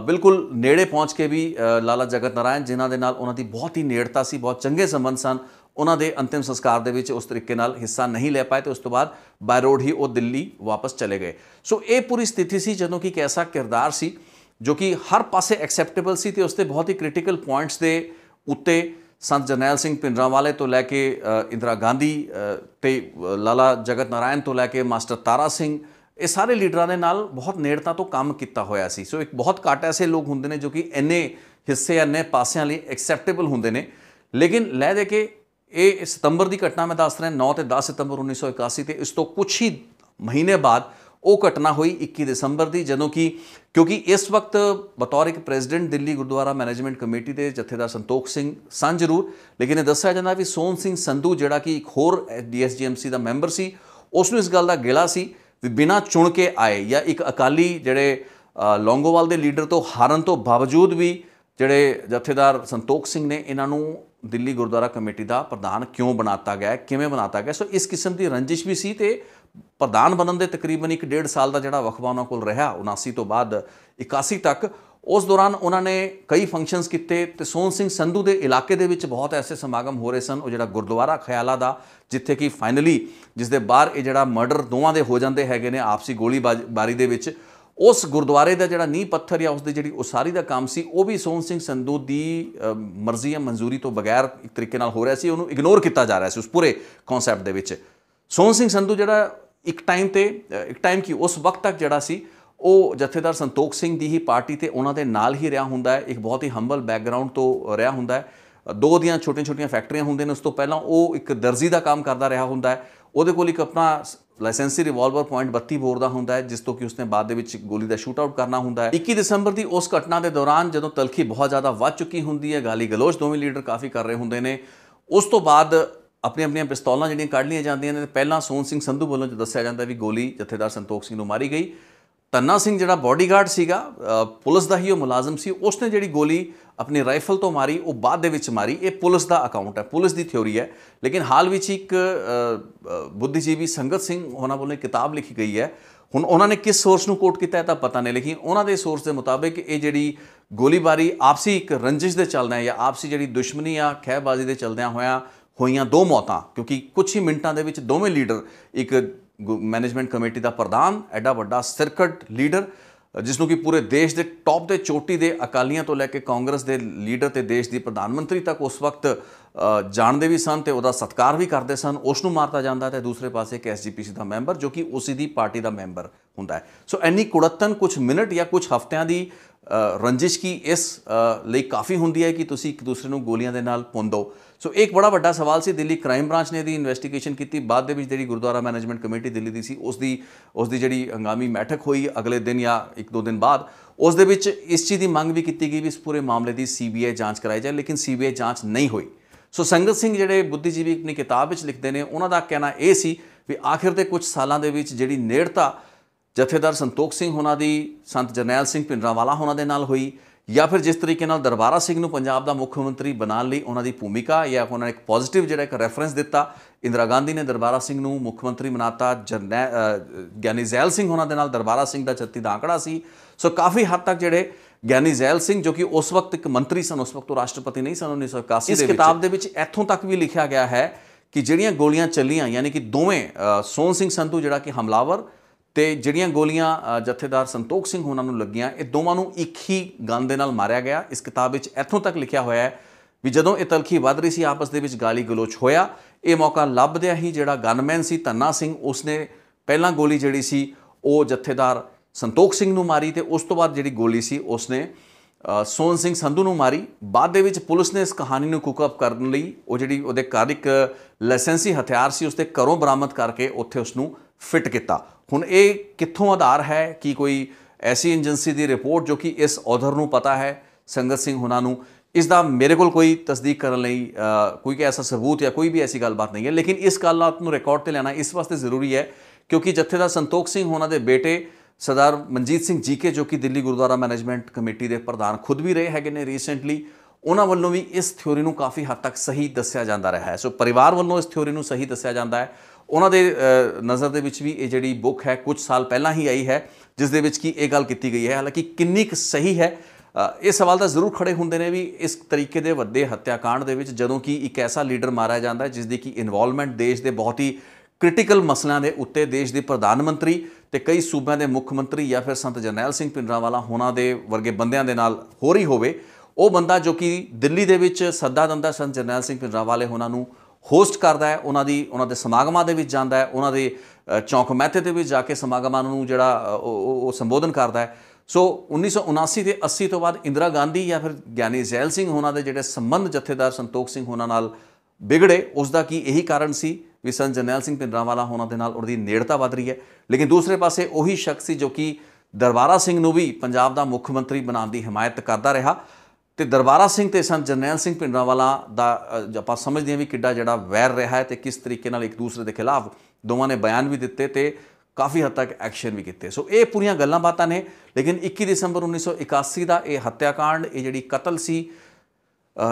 ਬਿਲਕੁਲ ਨੇੜੇ ਪਹੁੰਚ ਕੇ ਵੀ ਲਾਲਾ ਜਗਤ ਨਾਰਾਇਣ ਜਿਨ੍ਹਾਂ ਦੇ ਨਾਲ ਉਹਨਾਂ ਦੀ ਬਹੁਤ ਹੀ ਨੇੜਤਾ ਸੀ ਬਹੁਤ ਚੰਗੇ ਸੰਬੰਧ ਸਨ ਉਹਨਾਂ ਦੇ ਅੰਤਿਮ ਸੰਸਕਾਰ ਦੇ ਵਿੱਚ ਉਸ ਤਰੀਕੇ ਨਾਲ ਹਿੱਸਾ ਨਹੀਂ ਲੈ ਪਾਏ ਤੇ ਉਸ ਤੋਂ ਬਾਅਦ ਬਾਈ ਰੋਡ ਹੀ ਉਹ ਦਿੱਲੀ ਵਾਪਸ ਚਲੇ ਗਏ ਸੋ ਇਹ ਪੂਰੀ ਸਥਿਤੀ ਸੀ ਜਦੋਂ ਕਿ ਇੱਕ ਐਸਾ ਕਿਰਦਾਰ ਸੀ ਜੋ ਕਿ ਹਰ ਪਾਸੇ ਐਕਸੈਪਟੇਬਲ ਸੀ ਤੇ ਉਸ ਤੇ ਬਹੁਤ ਹੀ ਕ੍ਰਿਟੀਕਲ ਪੁਆਇੰਟਸ ਦੇ ਉੱਤੇ ਸੰਤ ਜਰਨੈਲ ਸਿੰਘ ਪਿੰਡਰਾਵਾਲੇ ਤੋਂ ਲੈ ਕੇ ਇੰਦਰਾ ਗਾਂਧੀ ਤੇ ਲਾਲਾ ਜਗਤ ਨਾਰਾਇਣ ਤੋਂ ਲੈ ਕੇ ਮਾਸਟਰ ਤਾਰਾ ਸਿੰਘ ਇਹ ਸਾਰੇ ਲੀਡਰਾਂ ਦੇ ਨਾਲ ਬਹੁਤ ਨੇੜਤਾ ਤੋਂ ਕੰਮ ਕੀਤਾ ਹੋਇਆ ਸੀ ਸੋ ਇੱਕ ਬਹੁਤ ਘੱਟ ਐਸੇ ਲੋਕ ਹੁੰਦੇ ਨੇ ਜੋ ਕਿ ਇੰਨੇ ਹਿੱਸੇ ਐਨੇ ਪਾਸਿਆਂ ਲਈ ਐਕਸੈਪਟੇਬਲ ਹੁੰਦੇ ਨੇ ਲੇਕਿਨ ਲੈ ਦੇ ਕੇ ਇਹ ਸਤੰਬਰ ਦੀ ਘਟਨਾ ਮੈਂ ਦੱਸ ਰਿਹਾ 9 ਤੇ 10 ਸਤੰਬਰ 1981 ਤੇ ਇਸ ਤੋਂ ਕੁਝ ਹੀ ਮਹੀਨੇ ਬਾਅਦ ਉਹ ਘਟਨਾ ਹੋਈ 21 ਦਸੰਬਰ ਦੀ ਜਦੋਂ ਕਿ ਕਿਉਂਕਿ ਇਸ ਵਕਤ ਬਤੌਰ ਇੱਕ president Delhi gurdwara management committee ਦੇ ਜਥੇਦਾਰ ਸੰਤੋਖ ਸਿੰਘ ਸਨ ਜ਼ਰੂਰ ਲੇਕਿਨ ਇਹ ਦੱਸਿਆ ਜਾਂਦਾ ਵੀ ਸੋਨ ਸਿੰਘ ਸੰਧੂ ਜਿਹੜਾ ਕਿ ਇੱਕ ਹੋਰ ਡੀਐਸਜੀਐਮਸੀ ਦਾ ਮੈਂਬਰ ਸੀ ਉਸ ਨੂੰ ਇਸ ਗੱਲ ਦਾ ਗਿਲਾ ਸੀ ਵੀ ਬਿਨਾ ਚੁਣ ਕੇ ਆਏ ਜਾਂ ਇੱਕ ਅਕਾਲੀ ਜਿਹੜੇ ਲੌਂਗੋਵਾਲ ਦੇ ਲੀਡਰ ਤੋਂ ਹਾਰਨ ਤੋਂ ਬਾਵਜੂਦ ਵੀ ਜਿਹੜੇ ਜਥੇਦਾਰ ਸੰਤੋਖ ਸਿੰਘ ਨੇ ਇਹਨਾਂ ਨੂੰ ਦਿੱਲੀ ਗੁਰਦੁਆਰਾ ਕਮੇਟੀ ਦਾ ਪ੍ਰਧਾਨ ਕਿਉਂ ਬਣਾਤਾ ਗਿਆ ਕਿਵੇਂ ਬਣਾਤਾ ਗਿਆ ਸੋ ਇਸ ਕਿਸਮ ਦੀ ਰੰਜਿਸ਼ ਵੀ ਸੀ ਤੇ ਪ੍ਰਧਾਨ ਬਣਨ ਦੇ ਤਕਰੀਬਨ 1.5 ਸਾਲ ਦਾ ਜਿਹੜਾ ਵਕਫਾ ਉਹਨਾਂ ਕੋਲ ਰਿਹਾ 79 ਤੋਂ ਬਾਅਦ 81 ਤੱਕ ਉਸ ਦੌਰਾਨ ਉਹਨਾਂ ਨੇ ਕਈ ਫੰਕਸ਼ਨਸ ਕੀਤੇ ਤੇ ਸੋਨ ਸਿੰਘ ਸੰਧੂ ਦੇ ਇਲਾਕੇ ਦੇ ਵਿੱਚ ਬਹੁਤ ਐਸੇ ਸਮਾਗਮ ਹੋ ਰਹੇ ਸਨ ਉਹ ਜਿਹੜਾ ਗੁਰਦੁਆਰਾ ਖਿਆਲਾ ਦਾ ਜਿੱਥੇ ਕਿ ਫਾਈਨਲੀ ਜਿਸ ਦੇ ਬਾਹਰ ਇਹ ਜਿਹੜਾ ਮਰਡਰ ਦੋਵਾਂ ਦੇ ਹੋ ਜਾਂਦੇ ਹੈਗੇ ਨੇ ਆਪਸੀ ਗੋਲੀਬਾਰੀ ਦੇ ਵਿੱਚ ਉਸ ਗੁਰਦੁਆਰੇ ਦਾ ਜਿਹੜਾ ਨੀਂਹ ਪੱਥਰ ਆ ਉਸ ਦੀ ਜਿਹੜੀ ਉਸਾਰੀ ਦਾ ਕੰਮ ਸੀ ਉਹ ਵੀ ਸੋਹਣ ਸਿੰਘ ਸੰਧੂ ਦੀ ਮਰਜ਼ੀ ਜਾਂ ਮਨਜ਼ੂਰੀ ਤੋਂ ਬਗੈਰ ਇੱਕ ਤਰੀਕੇ ਨਾਲ ਹੋ ਰਿਹਾ ਸੀ ਉਹਨੂੰ ਇਗਨੋਰ ਕੀਤਾ ਜਾ ਰਿਹਾ ਸੀ ਉਸ ਪੂਰੇ ਕਨਸੈਪਟ ਦੇ ਵਿੱਚ ਸੋਹਣ ਸਿੰਘ ਸੰਧੂ ਜਿਹੜਾ ਇੱਕ ਟਾਈਮ ਤੇ ਇੱਕ ਟਾਈਮ ਕੀ ਉਸ ਵਕਤ ਤੱਕ ਜਿਹੜਾ ਸੀ ਉਹ ਜਥੇਦਾਰ ਸੰਤੋਖ ਸਿੰਘ ਦੀ ਹੀ ਪਾਰਟੀ ਤੇ ਉਹਨਾਂ ਦੇ ਨਾਲ ਹੀ ਰਿਹਾ ਹੁੰਦਾ ਹੈ ਇੱਕ ਬਹੁਤ ਹੀ ਹੰਬਲ ਬੈਕਗ੍ਰਾਉਂਡ ਤੋਂ ਰਿਹਾ ਹੁੰਦਾ ਹੈ ਦੋ ਦੀਆਂ ਛੋਟੀਆਂ-ਛੋਟੀਆਂ ਫੈਕਟਰੀਆਂ ਹੁੰਦੇ ਨੇ ਉਸ ਤੋਂ ਪਹਿਲਾਂ ਉਹ ਇੱਕ ਦਰਜ਼ੀ ਦਾ ਕੰਮ ਕਰਦਾ ਰਿਹਾ ਹੁੰਦਾ ਹੈ ਉਹਦੇ ਕੋਲ ਇੱਕ ਆਪਣਾ ਲਾਇਸੈਂਸੀ ਰਿਵਾਲਵਰ ਪੁਆਇੰਟ 32 ਬੋਰ ਦਾ ਹੁੰਦਾ ਹੈ ਜਿਸ ਤੋਂ ਕਿ ਉਸਨੇ ਬਾਅਦ ਦੇ ਵਿੱਚ ਗੋਲੀ ਦਾ ਸ਼ੂਟ ਆਊਟ ਕਰਨਾ ਹੁੰਦਾ ਹੈ 21 ਦਸੰਬਰ ਦੀ ਉਸ ਘਟਨਾ ਦੇ ਦੌਰਾਨ ਜਦੋਂ ਤਲਖੀ ਬਹੁਤ ਜ਼ਿਆਦਾ ਵੱਧ ਚੁੱਕੀ ਹੁੰਦੀ ਹੈ ਗਾਲੀ ਗਲੋਚ ਦੋਵੇਂ ਲੀਡਰ ਕਾਫੀ ਕਰ ਰਹੇ ਹੁੰਦੇ ਨੇ ਉਸ ਤੋਂ ਬਾਅਦ ਆਪਣੀ ਆਪਣੀਆਂ ਪਿਸਤੌਲਾਂ ਜਿਹੜੀਆਂ ਕੱਢ ਲੀਆਂ ਜਾਂਦੀਆਂ ਨੇ ਪਹਿਲਾਂ ਸੋਨ ਸਿੰਘ ਸੰਧੂ ਵੱਲੋਂ ਜੋ ਦੱਸਿਆ ਜਾਂਦਾ ਵੀ ਗੋਲੀ ਜਥੇਦਾਰ ਸੰਤੋਖ ਸਿੰਘ ਨੂੰ ਮਾਰੀ ਗਈ ਤੰਨਾ ਸਿੰਘ ਜਿਹੜਾ ਬਾਡੀਗਾਰਡ ਸੀਗਾ ਪੁਲਿਸ ਦਾ ਹੀ ਉਹ ਮੁਲਾਜ਼ਮ ਸੀ ਉਸਨੇ ਜਿਹੜੀ ਗੋਲੀ ਆਪਣੀ ਰਾਈਫਲ ਤੋਂ ਮਾਰੀ ਉਹ ਬਾਅਦ ਦੇ ਵਿੱਚ ਮਾਰੀ ਇਹ ਪੁਲਿਸ ਦਾ ਅਕਾਊਂਟ ਹੈ ਪੁਲਿਸ ਦੀ ਥਿਉਰੀ ਹੈ ਲੇਕਿਨ ਹਾਲ ਵਿੱਚ ਇੱਕ ਬੁੱਧੀਜੀਵੀ ਸੰਗਤ ਸਿੰਘ ਉਹਨਾਂ ਬੋਲੇ ਕਿਤਾਬ ਲਿਖੀ ਗਈ ਹੈ ਹੁਣ ਉਹਨਾਂ ਨੇ ਕਿਸ ਸੋਰਸ ਨੂੰ ਕੋਟ ਕੀਤਾ ਹੈ ਤਾਂ ਪਤਾ ਨਹੀਂ ਲੇਕਿਨ ਉਹਨਾਂ ਦੇ ਸੋਰਸ ਦੇ ਮੁਤਾਬਕ ਇਹ ਜਿਹੜੀ ਗੋਲੀਬਾਰੀ ਆਪਸੀ ਇੱਕ ਰੰਜਿਸ਼ ਦੇ ਚੱਲਦਿਆਂ ਜਾਂ ਆਪਸੀ ਜਿਹੜੀ ਦੁਸ਼ਮਣੀ ਆ ਖਹਿਬਾਜ਼ੀ ਦੇ ਚੱਲਦਿਆਂ ਹੋਇਆਂ ਹੋਈਆਂ ਦੋ ਮੌਤਾਂ ਕਿਉਂਕਿ ਕੁਝ ਹੀ ਮਿੰਟਾਂ ਦੇ ਵਿੱਚ ਦੋਵੇਂ ਲੀਡਰ ਇੱਕ ਮੈਨੇਜਮੈਂਟ ਕਮੇਟੀ ਦਾ ਪ੍ਰਧਾਨ ਐਡਾ ਵੱਡਾ ਸਰਕਟ ਲੀਡਰ ਜਿਸ ਨੂੰ ਕਿ ਪੂਰੇ ਦੇਸ਼ ਦੇ ਟੌਪ ਦੇ ਚੋਟੀ ਦੇ ਅਕਾਲੀਆਂ ਤੋਂ ਲੈ ਕੇ ਕਾਂਗਰਸ ਦੇ ਲੀਡਰ ਤੇ ਦੇਸ਼ ਦੀ ਪ੍ਰਧਾਨ ਮੰਤਰੀ ਤੱਕ ਉਸ ਵਕਤ ਜਾਣਦੇ ਵੀ ਸਨ ਤੇ ਉਹਦਾ ਸਤਕਾਰ ਵੀ ਕਰਦੇ ਸਨ ਉਸ ਨੂੰ ਮਾਰਤਾ ਜਾਂਦਾ ਤੇ ਦੂਸਰੇ ਪਾਸੇ ਇੱਕ ਐਸਜੀਪੀਸੀ ਦਾ ਮੈਂਬਰ ਜੋ ਕਿ ਉਸੇ ਦੀ ਪਾਰਟੀ ਦਾ ਮੈਂਬਰ ਹੁੰਦਾ ਹੈ ਸੋ ਐਨੀ ਕੁੜਤਨ ਕੁਝ ਮਿੰਟ ਜਾਂ ਕੁਝ ਹਫ਼ਤਿਆਂ ਦੀ ਰੰਜਿਸ਼ ਕੀ ਇਸ ਲਈ ਕਾਫੀ ਹੁੰਦੀ ਹੈ ਕਿ ਤੁਸੀਂ ਇੱਕ ਦੂਸਰੇ ਨੂੰ ਗੋਲੀਆਂ ਦੇ ਨਾਲ ਪੁੰਦੋ ਸੋ ਇੱਕ ਬੜਾ ਵੱਡਾ ਸਵਾਲ ਸੀ ਦਿੱਲੀ ਕ੍ਰਾਈਮ ਬ੍ਰਾਂਚ ਨੇ ਦੀ ਇਨਵੈਸਟੀਗੇਸ਼ਨ ਕੀਤੀ ਬਾਅਦ ਦੇ ਵਿੱਚ ਜਿਹੜੀ ਗੁਰਦੁਆਰਾ ਮੈਨੇਜਮੈਂਟ ਕਮੇਟੀ ਦਿੱਲੀ ਦੀ ਸੀ ਉਸ ਦੀ ਉਸ ਦੀ ਜਿਹੜੀ ਹੰਗਾਮੀ ਮੈਟਕ ਹੋਈ ਅਗਲੇ ਦਿਨ ਜਾਂ ਇੱਕ ਦੋ ਦਿਨ ਬਾਅਦ ਉਸ ਦੇ ਵਿੱਚ ਇਸ ਚੀਜ਼ ਦੀ ਮੰਗ ਵੀ ਕੀਤੀ ਗਈ ਵੀ ਇਸ ਪੂਰੇ ਮਾਮਲੇ ਦੀ ਸੀਬੀਆਈ ਜਾਂਚ ਕਰਾਈ ਜਾਏ ਲੇਕਿਨ ਸੀਬੀਆਈ ਜਾਂਚ ਨਹੀਂ ਹੋਈ ਸੋ ਸੰਗਤ ਸਿੰਘ ਜਿਹੜੇ ਬੁੱਧੀਜੀਵੀ ਆਪਣੀ ਕਿਤਾਬ ਵਿੱਚ ਲਿਖਦੇ ਨੇ ਉਹਨਾਂ ਦਾ ਕਹਿਣਾ ਇਹ ਸੀ ਵੀ ਆਖਿਰ ਤੇ ਕੁਝ ਸਾਲਾਂ ਦੇ ਵਿੱਚ ਜਿਹੜੀ ਨੇੜਤਾ ਜਥੇਦਾਰ ਸੰਤੋਖ ਸਿੰਘ ਹੋਣਾ ਦੀ ਸੰਤ ਜਰਨੈਲ ਸਿੰਘ ਪਿੰਡਰਾਵਾਲਾ ਹੋਣਾ ਦੇ ਨਾਲ ਹੋਈ ਜਾਂ ਫਿਰ ਜਿਸ ਤਰੀਕੇ ਨਾਲ ਦਰਬਾਰਾ ਸਿੰਘ ਨੂੰ ਪੰਜਾਬ ਦਾ ਮੁੱਖ ਮੰਤਰੀ ਬਣਾਉਣ ਲਈ ਉਹਨਾਂ ਦੀ ਭੂਮਿਕਾ ਜਾਂ ਉਹਨਾਂ ਨੇ ਇੱਕ ਪੋਜ਼ਿਟਿਵ ਜਿਹੜਾ ਇੱਕ ਰੈਫਰੈਂਸ ਦਿੱਤਾ ਇੰਦਰਾ ਗਾਂਧੀ ਨੇ ਦਰਬਾਰਾ ਸਿੰਘ ਨੂੰ ਮੁੱਖ ਮੰਤਰੀ ਬਣਾਤਾ ਗਿਆਨੀ ਜ਼ੈਲ ਸਿੰਘ ਉਹਨਾਂ ਦੇ ਨਾਲ ਦਰਬਾਰਾ ਸਿੰਘ ਦਾ ਛੱਤੀ ਦਾ ਅੰਕੜਾ ਸੀ ਸੋ ਕਾਫੀ ਹੱਦ ਤੱਕ ਜਿਹੜੇ ਗਿਆਨੀ ਜ਼ੈਲ ਸਿੰਘ ਜੋ ਕਿ ਉਸ ਵਕਤ ਇੱਕ ਮੰਤਰੀ ਸਨ ਉਸ ਵਕਤ ਉਹ ਰਾਸ਼ਟਰਪਤੀ ਨਹੀਂ ਸਨ 1981 ਦੇ ਵਿੱਚ ਇਸ ਕਿਤਾਬ ਦੇ ਵਿੱਚ ਇੱਥੋਂ ਤੱਕ ਵੀ ਲਿਖਿਆ ਗਿਆ ਹੈ ਕਿ ਜਿਹੜੀਆਂ ਗੋਲੀਆਂ ਚੱਲੀਆਂ ਯਾਨੀ ਕਿ ਦੋਵੇਂ ਸੋਨ ਸਿੰਘ ਸੰਧੂ ਜਿਹੜਾ ਕਿ ਹਮਲਾਵਰ ਤੇ ਜਿਹੜੀਆਂ ਗੋਲੀਆਂ ਜਥੇਦਾਰ ਸੰਤੋਖ ਸਿੰਘ ਉਹਨਾਂ ਨੂੰ ਲੱਗੀਆਂ ਇਹ ਦੋਵਾਂ ਨੂੰ ਇੱਕ ਹੀ ਗਨ ਦੇ ਨਾਲ ਮਾਰਿਆ ਗਿਆ ਇਸ ਕਿਤਾਬ ਵਿੱਚ ਇੱਥੋਂ ਤੱਕ ਲਿਖਿਆ ਹੋਇਆ ਹੈ ਵੀ ਜਦੋਂ ਇਹ ਤਲਖੀ ਵੱਧ ਰਹੀ ਸੀ ਆਪਸ ਦੇ ਵਿੱਚ ਗਾਲੀ ਗਲੋਚ ਹੋਇਆ ਇਹ ਮੌਕਾ ਲੱਭਦਿਆਂ ਹੀ ਜਿਹੜਾ ਗਨਮੈਨ ਸੀ ਤੰਨਾ ਸਿੰਘ ਉਸਨੇ ਪਹਿਲਾਂ ਗੋਲੀ ਜਿਹੜੀ ਸੀ ਉਹ ਜਥੇਦਾਰ ਸੰਤੋਖ ਸਿੰਘ ਨੂੰ ਮਾਰੀ ਤੇ ਉਸ ਤੋਂ ਬਾਅਦ ਜਿਹੜੀ ਗੋਲੀ ਸੀ ਉਸਨੇ ਸੋਨ ਸਿੰਘ ਸੰਧੂ ਨੂੰ ਮਾਰੀ ਬਾਅਦ ਦੇ ਵਿੱਚ ਪੁਲਿਸ ਨੇ ਇਸ ਕਹਾਣੀ ਨੂੰ ਕੁਕ ਅਪ ਕਰਨ ਲਈ ਉਹ ਜਿਹੜੀ ਉਹਦੇ ਕਾਰਿਕ ਲਾਇਸੈਂਸੀ ਹਥਿਆਰ ਸੀ ਉਸਤੇ ਘਰੋਂ ਬਰਾਮਦ ਕਰਕੇ ਉੱਥੇ ਉਸ ਨੂੰ ਫਿੱਟ ਕੀਤਾ ਹੁਣ ਇਹ ਕਿੱਥੋਂ ਆਧਾਰ ਹੈ ਕਿ ਕੋਈ ਐਸੀ ਏਜੰਸੀ ਦੀ ਰਿਪੋਰਟ ਜੋ ਕਿ ਇਸ ਆਧਰ ਨੂੰ ਪਤਾ ਹੈ ਸੰਗਤ ਸਿੰਘ ਹੁਣਾ ਨੂੰ ਇਸ ਦਾ ਮੇਰੇ ਕੋਲ ਕੋਈ ਤਸਦੀਕ ਕਰਨ ਲਈ ਕੋਈ ਐਸਾ ਸਬੂਤ ਜਾਂ ਕੋਈ ਵੀ ਐਸੀ ਗੱਲਬਾਤ ਨਹੀਂ ਹੈ ਲੇਕਿਨ ਇਸ ਗੱਲਬਾਤ ਨੂੰ ਰਿਕਾਰਡ ਤੇ ਲੈਣਾ ਇਸ ਵਾਸਤੇ ਜ਼ਰੂਰੀ ਹੈ ਕਿਉਂਕਿ ਦਾ ਸੰਤੋਖ ਸਿੰਘ ਹੁਣਾਂ ਦੇ ਬੇਟੇ ਸਰਦਾਰ ਮਨਜੀਤ ਸਿੰਘ ਜੀ ਕੇ ਜੋ ਕਿ ਦਿੱਲੀ ਗੁਰਦੁਆਰਾ ਮੈਨੇਜਮੈਂਟ ਕਮੇਟੀ ਦੇ ਪ੍ਰਧਾਨ ਖੁਦ ਵੀ ਰਹੇ ਹੈਗੇ ਨੇ ਰੀਸੈਂਟਲੀ ਉਹਨਾਂ ਵੱਲੋਂ ਵੀ ਇਸ ਥਿਉਰੀ ਨੂੰ ਕਾਫੀ ਹੱਦ ਤੱਕ ਸਹੀ ਦੱਸਿਆ ਜਾਂਦਾ ਰਿਹਾ ਹੈ ਸੋ ਪਰਿਵਾਰ ਵੱਲੋਂ ਇਸ ਥਿਉਰੀ ਨੂੰ ਸਹੀ ਦੱਸਿਆ ਜਾਂਦਾ ਹੈ ਉਹਨਾਂ ਦੇ ਨਜ਼ਰ ਦੇ ਵਿੱਚ ਵੀ ਇਹ ਜਿਹੜੀ ਬੁੱਕ ਹੈ ਕੁਝ ਸਾਲ ਪਹਿਲਾਂ ਹੀ ਆਈ ਹੈ ਜਿਸ ਦੇ ਵਿੱਚ ਕੀ ਇਹ ਗੱਲ ਕੀਤੀ ਗਈ ਹੈ ਹਾਲਾਂਕਿ ਕਿੰਨੀ ਕੁ ਸਹੀ ਹੈ ਇਹ ਸਵਾਲ ਤਾਂ ਜ਼ਰੂਰ ਖੜੇ ਹੁੰਦੇ ਨੇ ਵੀ ਇਸ ਤਰੀਕੇ ਦੇ ਵੱਡੇ ਹੱਤਿਆਕਾਂਡ ਦੇ ਵਿੱਚ ਜਦੋਂ ਕਿ ਇੱਕ ਐਸਾ ਲੀਡਰ ਮਾਰਿਆ ਜਾਂਦਾ ਜਿਸ ਦੀ ਕੀ ਇਨਵੋਲਵਮੈਂਟ ਦੇਸ਼ ਦੇ ਬਹੁਤ ਹੀ ਕ੍ਰਿਟੀਕਲ ਮਸਲਿਆਂ ਦੇ ਉੱਤੇ ਦੇਸ਼ ਦੇ ਪ੍ਰਧਾਨ ਮੰਤਰੀ ਤੇ ਕਈ ਸੂਬਿਆਂ ਦੇ ਮੁੱਖ ਮੰਤਰੀ ਜਾਂ ਫਿਰ ਸੰਤ ਜਰਨੈਲ ਸਿੰਘ ਪਿੰਡਰਾਵਾਲਾ ਹੋਣਾ ਦੇ ਵਰਗੇ ਬੰਦਿਆਂ ਦੇ ਨਾਲ ਹੋ ਰਹੀ ਹੋਵੇ ਉਹ ਬੰਦਾ ਜੋ ਕਿ ਦਿੱਲੀ ਦੇ ਵਿੱਚ ਸੱਦਾ ਦੰਦਾ ਸੰਤ ਜਰਨੈਲ ਸਿੰਘ ਪਿੰਡਰਾਵਾਲੇ ਹੋਣਾ ਨੂੰ ਹੋਸਟ ਕਰਦਾ ਹੈ ਉਹਨਾਂ ਦੀ ਉਹਨਾਂ ਦੇ ਸਮਾਗਮਾਂ ਦੇ ਵਿੱਚ ਜਾਂਦਾ ਹੈ ਉਹਨਾਂ ਦੇ ਚੌਂਕ ਮੈਥੇ ਦੇ ਵਿੱਚ ਜਾ ਕੇ ਸਮਾਗਮਾਂ ਨੂੰ ਜਿਹੜਾ ਉਹ ਸੰਬੋਧਨ ਕਰਦਾ ਹੈ ਸੋ 1979 ਦੇ 80 ਤੋਂ ਬਾਅਦ ਇੰਦਰਾ ਗਾਂਧੀ ਜਾਂ ਫਿਰ ਗਿਆਨੀ ਜ਼ੈਲ ਸਿੰਘ ਉਹਨਾਂ ਦੇ ਜਿਹੜੇ ਸੰਬੰਧ ਜਥੇਦਾਰ ਸੰਤੋਖ ਸਿੰਘ ਉਹਨਾਂ ਨਾਲ ਵਿਗੜੇ ਉਸ ਦਾ ਕੀ ਇਹੀ ਕਾਰਨ ਸੀ ਵੀ ਸੰਤ ਜਰਨੈਲ ਸਿੰਘ ਪਿੰਡਰਾਵਾਲਾ ਉਹਨਾਂ ਦੇ ਨਾਲ ਉਹਦੀ ਨੇੜਤਾ ਵਧ ਰਹੀ ਹੈ ਲੇਕਿਨ ਦੂਸਰੇ ਪਾਸੇ ਉਹੀ ਸ਼ਖਸ ਸੀ ਜੋ ਕਿ ਦਰਬਾਰਾ ਸਿੰਘ ਨੂੰ ਵੀ ਪੰਜਾਬ ਦਾ ਮੁੱਖ ਮੰਤਰੀ ਬਣਾਉਣ ਦੀ ਹਮਾਇਤ ਕਰਦਾ ਰਿਹਾ ਤੇ ਦਰਬਾਰਾ ਸਿੰਘ ਤੇ ਸੰਤ ਜਰਨੈਲ ਸਿੰਘ ਪਿੰਡਰਾਵਾਲਾ ਦਾ ਆਪਾਂ ਸਮਝਦੇ ਹਾਂ ਵੀ ਕਿੱਡਾ ਜਿਹੜਾ ਵੈਰ ਰਿਹਾ ਹੈ ਤੇ ਕਿਸ ਤਰੀਕੇ ਨਾਲ ਇੱਕ ਦੂਸਰੇ ਦੇ ਖਿਲਾਫ ਦੋਵਾਂ ਨੇ ਬਿਆਨ ਵੀ ਦਿੱਤੇ ਤੇ ਕਾਫੀ ਹੱਦ ਤੱਕ ਐਕਸ਼ਨ ਵੀ ਕੀਤੇ ਸੋ ਇਹ ਪੂਰੀਆਂ ਗੱਲਾਂ ਬਾਤਾਂ ਨੇ ਲੇਕਿਨ 21 ਦਸੰਬਰ 1981 ਦਾ ਇਹ ਹੱਤਿਆਕਾਂਡ ਇਹ ਜਿਹੜੀ ਕਤਲ ਸੀ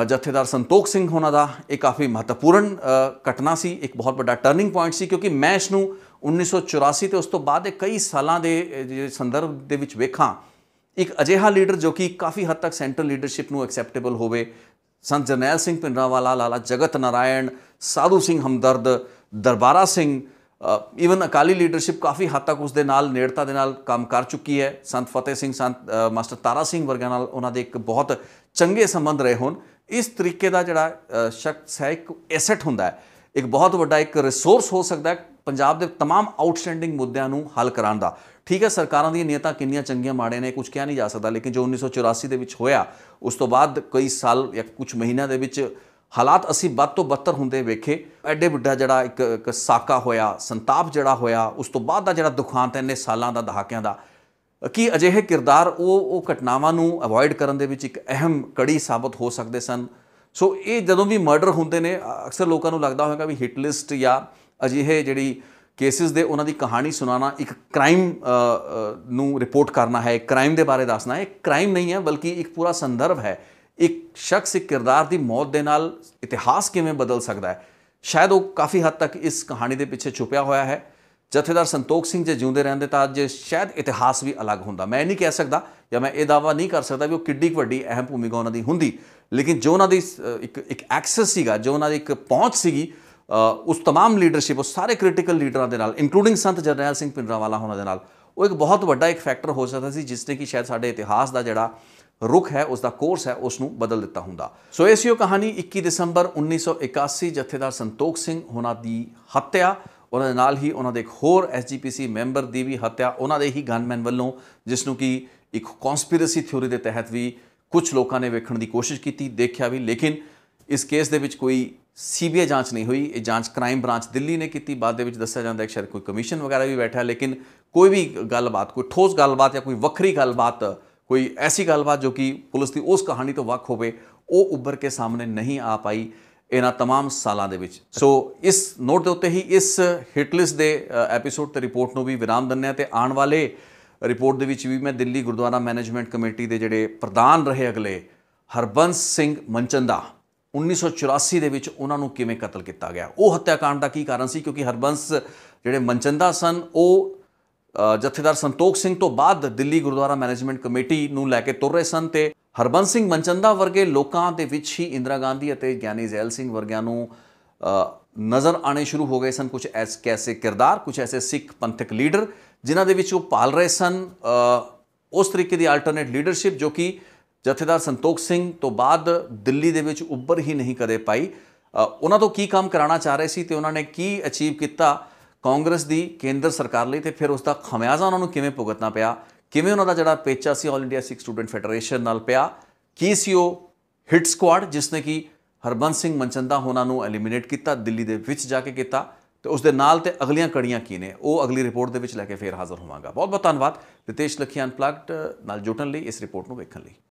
ਜਥੇਦਾਰ ਸੰਤੋਖ ਸਿੰਘ ਹੋਣਾ ਦਾ ਇਹ ਕਾਫੀ ਮਹੱਤਵਪੂਰਨ ਘਟਨਾ ਸੀ ਇੱਕ ਬਹੁਤ ਵੱਡਾ ਟਰਨਿੰਗ ਪੁਆਇੰਟ ਸੀ ਕਿਉਂਕਿ ਮੈਂ ਇਸ ਨੂੰ 1984 ਤੇ ਉਸ ਤੋਂ ਬਾਅਦ ਦੇ ਕਈ ਸਾਲਾਂ ਦੇ ਸੰਦਰਭ ਦੇ ਵਿੱਚ ਵੇਖਾਂ ਇੱਕ ਅਜਿਹਾ ਲੀਡਰ ਜੋ ਕਿ ਕਾਫੀ ਹੱਦ ਤੱਕ ਸੈਂਟਰਲ ਲੀਡਰਸ਼ਿਪ ਨੂੰ ਐਕਸੈਪਟੇਬਲ ਹੋਵੇ ਸੰਤ ਜਰਨੈਲ ਸਿੰਘ ਪਿੰਡਰਾਵਾਲਾ ਲਾਲਾ ਜਗਤ ਨਾਰਾਇਣ ਸਾਧੂ ਸਿੰਘ ਹਮਦਰਦ ਦਰਬਾਰਾ ਸਿੰਘ ਈਵਨ ਅਕਾਲੀ ਲੀਡਰਸ਼ਿਪ ਕਾਫੀ ਹੱਦ ਤੱਕ ਉਸ ਦੇ ਨਾਲ ਨੇੜਤਾ ਦੇ ਨਾਲ ਕੰਮ ਕਰ ਚੁੱਕੀ ਹੈ ਸੰਤ ਫਤਿਹ ਸਿੰਘ ਸੰਤ ਮਾਸਟਰ ਤਾਰਾ ਸਿੰਘ ਵਰਗਿਆਂ ਨਾਲ ਉਹਨਾਂ ਦੇ ਇੱਕ ਬਹੁਤ ਚੰਗੇ ਸੰਬੰਧ ਰਹੇ ਹੋਣ ਇਸ ਤਰੀਕੇ ਦਾ ਜਿਹੜਾ ਸ਼ਖਸ ਹੈ ਇੱਕ ਐਸੈਟ ਹੁੰਦਾ ਹੈ ਇੱਕ ਬਹੁਤ ਵੱਡਾ ਇੱਕ ਰਿਸੋਰਸ ਹੋ ਸਕਦਾ ਹੈ ਪੰਜਾਬ ਦੇ तमाम ਆਊਟਸਟੈਂਡਿੰਗ ਮੁੱਦਿਆਂ ਨੂੰ ਹੱਲ ਕਰਾਉਣ ਦਾ ਠੀਕ ਹੈ ਸਰਕਾਰਾਂ ਦੀਆਂ ਨੀਅਤਾਂ ਕਿੰਨੀਆਂ ਚੰਗੀਆਂ ਮਾੜੇ ਨੇ ਕੁਝ ਕਿਹਾ ਨਹੀਂ ਜਾ ਸਕਦਾ ਲੇਕਿਨ ਜੋ 1984 ਦੇ ਵਿੱਚ ਹੋਇਆ ਉਸ ਤੋਂ ਬਾਅਦ ਕਈ ਸਾਲ ਜਾਂ ਕੁਝ ਮਹੀਨਿਆਂ ਦੇ ਵਿੱਚ ਹਾਲਾਤ ਅਸੀਂ ਵੱਧ ਤੋਂ ਬੱਤਰ ਹੁੰਦੇ ਵੇਖੇ ਐਡੇ ਵੱਡਾ ਜਿਹੜਾ ਇੱਕ ਇੱਕ ਸਾਕਾ ਹੋਇਆ ਸੰਤਾਪ ਜਿਹੜਾ ਹੋਇਆ ਉਸ ਤੋਂ ਬਾਅਦ ਦਾ ਜਿਹੜਾ ਦੁਖਾਂਤ ਇੰਨੇ ਸਾਲਾਂ ਦਾ ਦਹਾਕਿਆਂ ਦਾ ਕੀ ਅਜਿਹੇ ਕਿਰਦਾਰ ਉਹ ਉਹ ਘਟਨਾਵਾਂ ਨੂੰ ਅਵੋਇਡ ਕਰਨ ਦੇ ਵਿੱਚ ਇੱਕ ਅਹਿਮ ਕੜੀ ਸਾਬਤ ਹੋ ਸਕਦੇ ਸਨ ਸੋ ਇਹ ਜਦੋਂ ਵੀ ਮਰਡਰ ਹੁੰਦੇ ਨੇ ਅਕਸਰ ਲੋਕਾਂ ਨੂੰ ਲੱਗਦਾ ਹੋਵੇਗਾ ਵੀ ਹਿਟ ਲਿਸਟ ਜਾਂ ਅਜਿਹੇ ਜਿਹੜੀ ਕੇਸਿਸ ਦੇ ਉਹਨਾਂ ਦੀ ਕਹਾਣੀ ਸੁਣਾਉਣਾ ਇੱਕ ਕ੍ਰਾਈਮ ਨੂੰ ਰਿਪੋਰਟ ਕਰਨਾ ਹੈ ਕ੍ਰਾਈਮ ਦੇ ਬਾਰੇ ਦੱਸਣਾ ਹੈ ਕ੍ਰਾਈਮ ਨਹੀਂ ਹੈ ਬਲਕਿ ਇੱਕ ਪੂਰਾ ਸੰਦਰਭ ਹੈ ਇੱਕ ਸ਼ਖਸ ਇੱਕ ਕਿਰਦਾਰ ਦੀ ਮੌਤ ਦੇ ਨਾਲ ਇਤਿਹਾਸ ਕਿਵੇਂ ਬਦਲ ਸਕਦਾ ਹੈ ਸ਼ਾਇਦ ਉਹ ਕਾਫੀ ਹੱਦ ਤੱਕ ਇਸ ਕਹਾਣੀ ਦੇ ਪਿੱਛੇ ਛੁਪਿਆ ਹੋਇਆ ਹੈ ਜਥੇਦਾਰ ਸੰਤੋਖ ਸਿੰਘ ਜੇ ਜਿਉਂਦੇ ਰਹਿੰਦੇ ਤਾਂ ਅੱਜ ਸ਼ਾਇਦ ਇਤਿਹਾਸ ਵੀ ਅਲੱਗ ਹੁੰਦਾ ਮੈਂ ਨਹੀਂ ਕਹਿ ਸਕਦਾ ਜਾਂ ਮੈਂ ਇਹ ਦਾਵਾ ਨਹੀਂ ਕਰ ਸਕਦਾ ਵੀ ਉਹ ਕਿੱਡੀ ਵੱਡੀ ਅਹਿਮ ਭੂਮਿਕਾ ਉਹਨਾਂ ਦੀ ਹੁੰਦੀ ਲੇਕਿਨ ਜੋ ਉਹਨਾਂ ਦੀ ਇੱਕ ਇੱਕ ਐਕਸੈਸ ਸੀਗਾ ਜੋ ਉਹਨਾਂ ਦੀ ਇੱਕ ਪਹੁੰਚ ਸੀਗੀ ਉਸ तमाम ਲੀਡਰਸ਼ਿਪ ਉਹ ਸਾਰੇ ਕ੍ਰਿਟੀਕਲ ਲੀਡਰਾਂ ਦੇ ਨਾਲ ਇਨਕਲੂਡਿੰਗ ਸੰਤ ਜਰਨੈਲ ਸਿੰਘ ਪਿੰਡਰਾਵਾਲਾ ਹੋਣਾ ਦੇ ਨਾਲ ਉਹ ਇੱਕ ਬਹੁਤ ਵੱਡਾ ਇੱਕ ਫੈਕਟਰ ਹੋ ਸਕਦਾ ਸੀ ਜਿਸ ਨੇ ਕਿ ਸ਼ਾਇਦ ਸਾਡੇ ਇਤਿਹਾਸ ਦਾ ਜਿਹੜਾ ਰੁਖ ਹੈ ਉਸ ਦਾ ਕੋਰਸ ਹੈ ਉਸ ਨੂੰ ਬਦਲ ਦਿੱਤਾ ਹੁੰਦਾ ਸੋ ਉਹ ਕਹਾਣੀ 21 ਦਸੰਬਰ 1981 ਜਥੇਦਾਰ ਸੰਤੋਖ ਸਿੰਘ ਹੋਣਾ ਦੀ ਹੱਤਿਆ ਉਹਨਾਂ ਦੇ ਨਾਲ ਹੀ ਉਹਨਾਂ ਦੇ ਇੱਕ ਹੋਰ ਐਸਜੀਪੀਸੀ ਮੈਂਬਰ ਦੀ ਵੀ ਹੱਤਿਆ ਉਹਨਾਂ ਦੇ ਹੀ ਗਨਮੈਨ ਵੱਲੋਂ ਜਿਸ ਨੂੰ ਕਿ ਇੱਕ ਕਨਸਪੀਰੇਸੀ ਥਿਉਰੀ ਦੇ ਤਹਿਤ ਵੀ ਕੁਝ ਲੋਕਾਂ ਨੇ ਵੇਖਣ ਦੀ ਕੋਸ਼ਿਸ਼ ਕੀਤੀ ਦੇਖਿਆ ਵੀ ਲੇਕਿਨ ਇਸ ਕੇਸ ਦੇ ਵਿੱਚ ਕੋਈ ਸੀਬੀਆਈ ਜਾਂਚ ਨਹੀਂ ਹੋਈ ਇਹ ਜਾਂਚ ਕ੍ਰਾਈਮ ਬ੍ਰਾਂਚ ਦਿੱਲੀ ਨੇ ਕੀਤੀ ਬਾਅਦ ਦੇ ਵਿੱਚ ਦੱਸਿਆ ਜਾਂਦਾ ਹੈ ਕਿ ਸ਼ਾਇਦ ਕੋਈ ਕਮਿਸ਼ਨ ਵਗੈਰਾ ਵੀ ਬੈਠਾ ਲੇਕਿਨ ਕੋਈ ਵੀ ਗੱਲਬਾਤ ਕੋਈ ਠੋਸ ਗੱਲਬਾਤ ਜਾਂ ਕੋਈ ਵੱਖਰੀ ਗੱਲਬਾਤ ਕੋਈ ਐਸੀ ਗੱਲਬਾਤ ਜੋ ਕਿ ਪੁਲਿਸ ਦੀ ਉਸ ਕਹਾਣੀ ਤੋਂ ਵੱਖ ਹੋਵੇ ਉਹ ਉੱਭਰ ਕੇ ਸਾਹਮਣੇ ਨਹੀਂ ਆ ਪਾਈ ਇਹਨਾਂ तमाम ਸਾਲਾਂ ਦੇ ਵਿੱਚ ਸੋ ਇਸ ਨੋਟ ਦੇ ਉੱਤੇ ਹੀ ਇਸ ਹਿਟਲਿਸ ਦੇ ਐਪੀਸੋਡ ਤੇ ਰਿਪੋਰਟ ਨੂੰ ਵੀ ਵਿਰਾਮ ਦਿੰਨੇ ਆ ਤੇ ਆਉਣ ਵਾਲੇ ਰਿਪੋਰਟ ਦੇ ਵਿੱਚ ਵੀ ਮੈਂ ਦਿੱਲੀ ਗੁਰਦੁਆਰਾ ਮੈਨੇਜਮੈਂਟ ਕਮੇਟੀ ਦੇ ਜਿਹੜੇ ਪ੍ਰਧਾਨ ਰਹੇ ਅਗਲੇ ਹਰਬੰਸ ਸਿੰਘ ਮੰਚੰਦਾ 1984 ਦੇ ਵਿੱਚ ਉਹਨਾਂ ਨੂੰ ਕਿਵੇਂ ਕਤਲ ਕੀਤਾ ਗਿਆ ਉਹ ਹੱਤਿਆਕਾਂਡ ਦਾ ਕੀ ਕਾਰਨ ਸੀ ਕਿਉਂਕਿ ਹਰਬੰਸ ਜਿਹੜੇ ਮਨਚੰਦਾ ਸਨ ਉਹ ਜਥੇਦਾਰ ਸੰਤੋਖ ਸਿੰਘ ਤੋਂ ਬਾਅਦ ਦਿੱਲੀ ਗੁਰਦੁਆਰਾ ਮੈਨੇਜਮੈਂਟ ਕਮੇਟੀ ਨੂੰ ਲੈ ਕੇ ਤੁਰ ਰਹੇ ਸਨ ਤੇ ਹਰਬੰਸ ਸਿੰਘ ਮਨਚੰਦਾ ਵਰਗੇ ਲੋਕਾਂ ਦੇ ਵਿੱਚ ਹੀ ਇੰਦਰਾ ਗਾਂਧੀ ਅਤੇ ਗਿਆਨੀ ਜ਼ੈਲ ਸਿੰਘ ਵਰਗਿਆਂ ਨੂੰ ਨਜ਼ਰ ਆਣੇ ਸ਼ੁਰੂ ਹੋ ਗਏ ਸਨ ਕੁਝ ਐਸ ਕੈਸੇ ਕਿਰਦਾਰ ਕੁਝ ਐਸੇ ਸਿੱਖ ਪੰਥਕ ਲੀਡਰ ਜਿਨ੍ਹਾਂ ਦੇ ਵਿੱਚ ਉਹ ਪਾਲ ਰਹੇ ਸਨ ਉਸ ਤਰੀਕੇ ਦੀ ਆਲਟਰਨੇਟ ਲੀਡਰਸ਼ਿਪ ਜੋ ਕਿ ਜਥੇਦਾਰ ਸੰਤੋਖ ਸਿੰਘ ਤੋਂ ਬਾਅਦ ਦਿੱਲੀ ਦੇ ਵਿੱਚ ਉੱਭਰ ਹੀ ਨਹੀਂ ਕਦੇ ਪਾਈ ਉਹਨਾਂ ਤੋਂ ਕੀ ਕੰਮ ਕਰਾਉਣਾ ਚਾਹ ਰਹੇ ਸੀ ਤੇ ਉਹਨਾਂ ਨੇ ਕੀ ਅਚੀਵ ਕੀਤਾ ਕਾਂਗਰਸ ਦੀ ਕੇਂਦਰ ਸਰਕਾਰ ਲਈ ਤੇ ਫਿਰ ਉਸ ਦਾ ਖਮਿਆਜ਼ਾ ਉਹਨਾਂ ਨੂੰ ਕਿਵੇਂ ਭੁਗਤਣਾ ਪਿਆ ਕਿਵੇਂ ਉਹਨਾਂ ਦਾ ਜਿਹੜਾ ਪੇਚਾ ਸੀ all India Sikh student federation ਨਾਲ ਪਿਆ ਕੀ ਸੀ ਉਹ ਹਿੱਟ ਸਕੁਆਡ ਜਿਸ ਨੇ ਕਿ ਹਰਬੰਸ ਸਿੰਘ ਮਨਚੰਦਾ ਹੋਣਾ ਨੂੰ ਐਲੀਮੀਨੇਟ ਕੀਤਾ ਦਿੱਲੀ ਦੇ ਵਿੱਚ ਜਾ ਕੇ ਕੀਤਾ ਤੇ ਉਸ ਦੇ ਨਾਲ ਤੇ ਅਗਲੀਆਂ ਕੜੀਆਂ ਕੀ ਨੇ ਉਹ ਅਗਲੀ ਰਿਪੋਰਟ ਦੇ ਵਿੱਚ ਲੈ ਕੇ ਫੇਰ ਹਾਜ਼ਰ ਹੋਵਾਂਗਾ ਬਹੁਤ ਬਹੁਤ ਧੰਨਵਾਦ ਨਿਤੇਸ਼ ਲਖੀਆਂ ਅਨਪਲੱਗਡ ਨਾਲ ਜੁਟਣ ਲਈ ਇਸ ਰਿਪੋਰਟ ਨੂੰ ਵੇਖਣ ਲਈ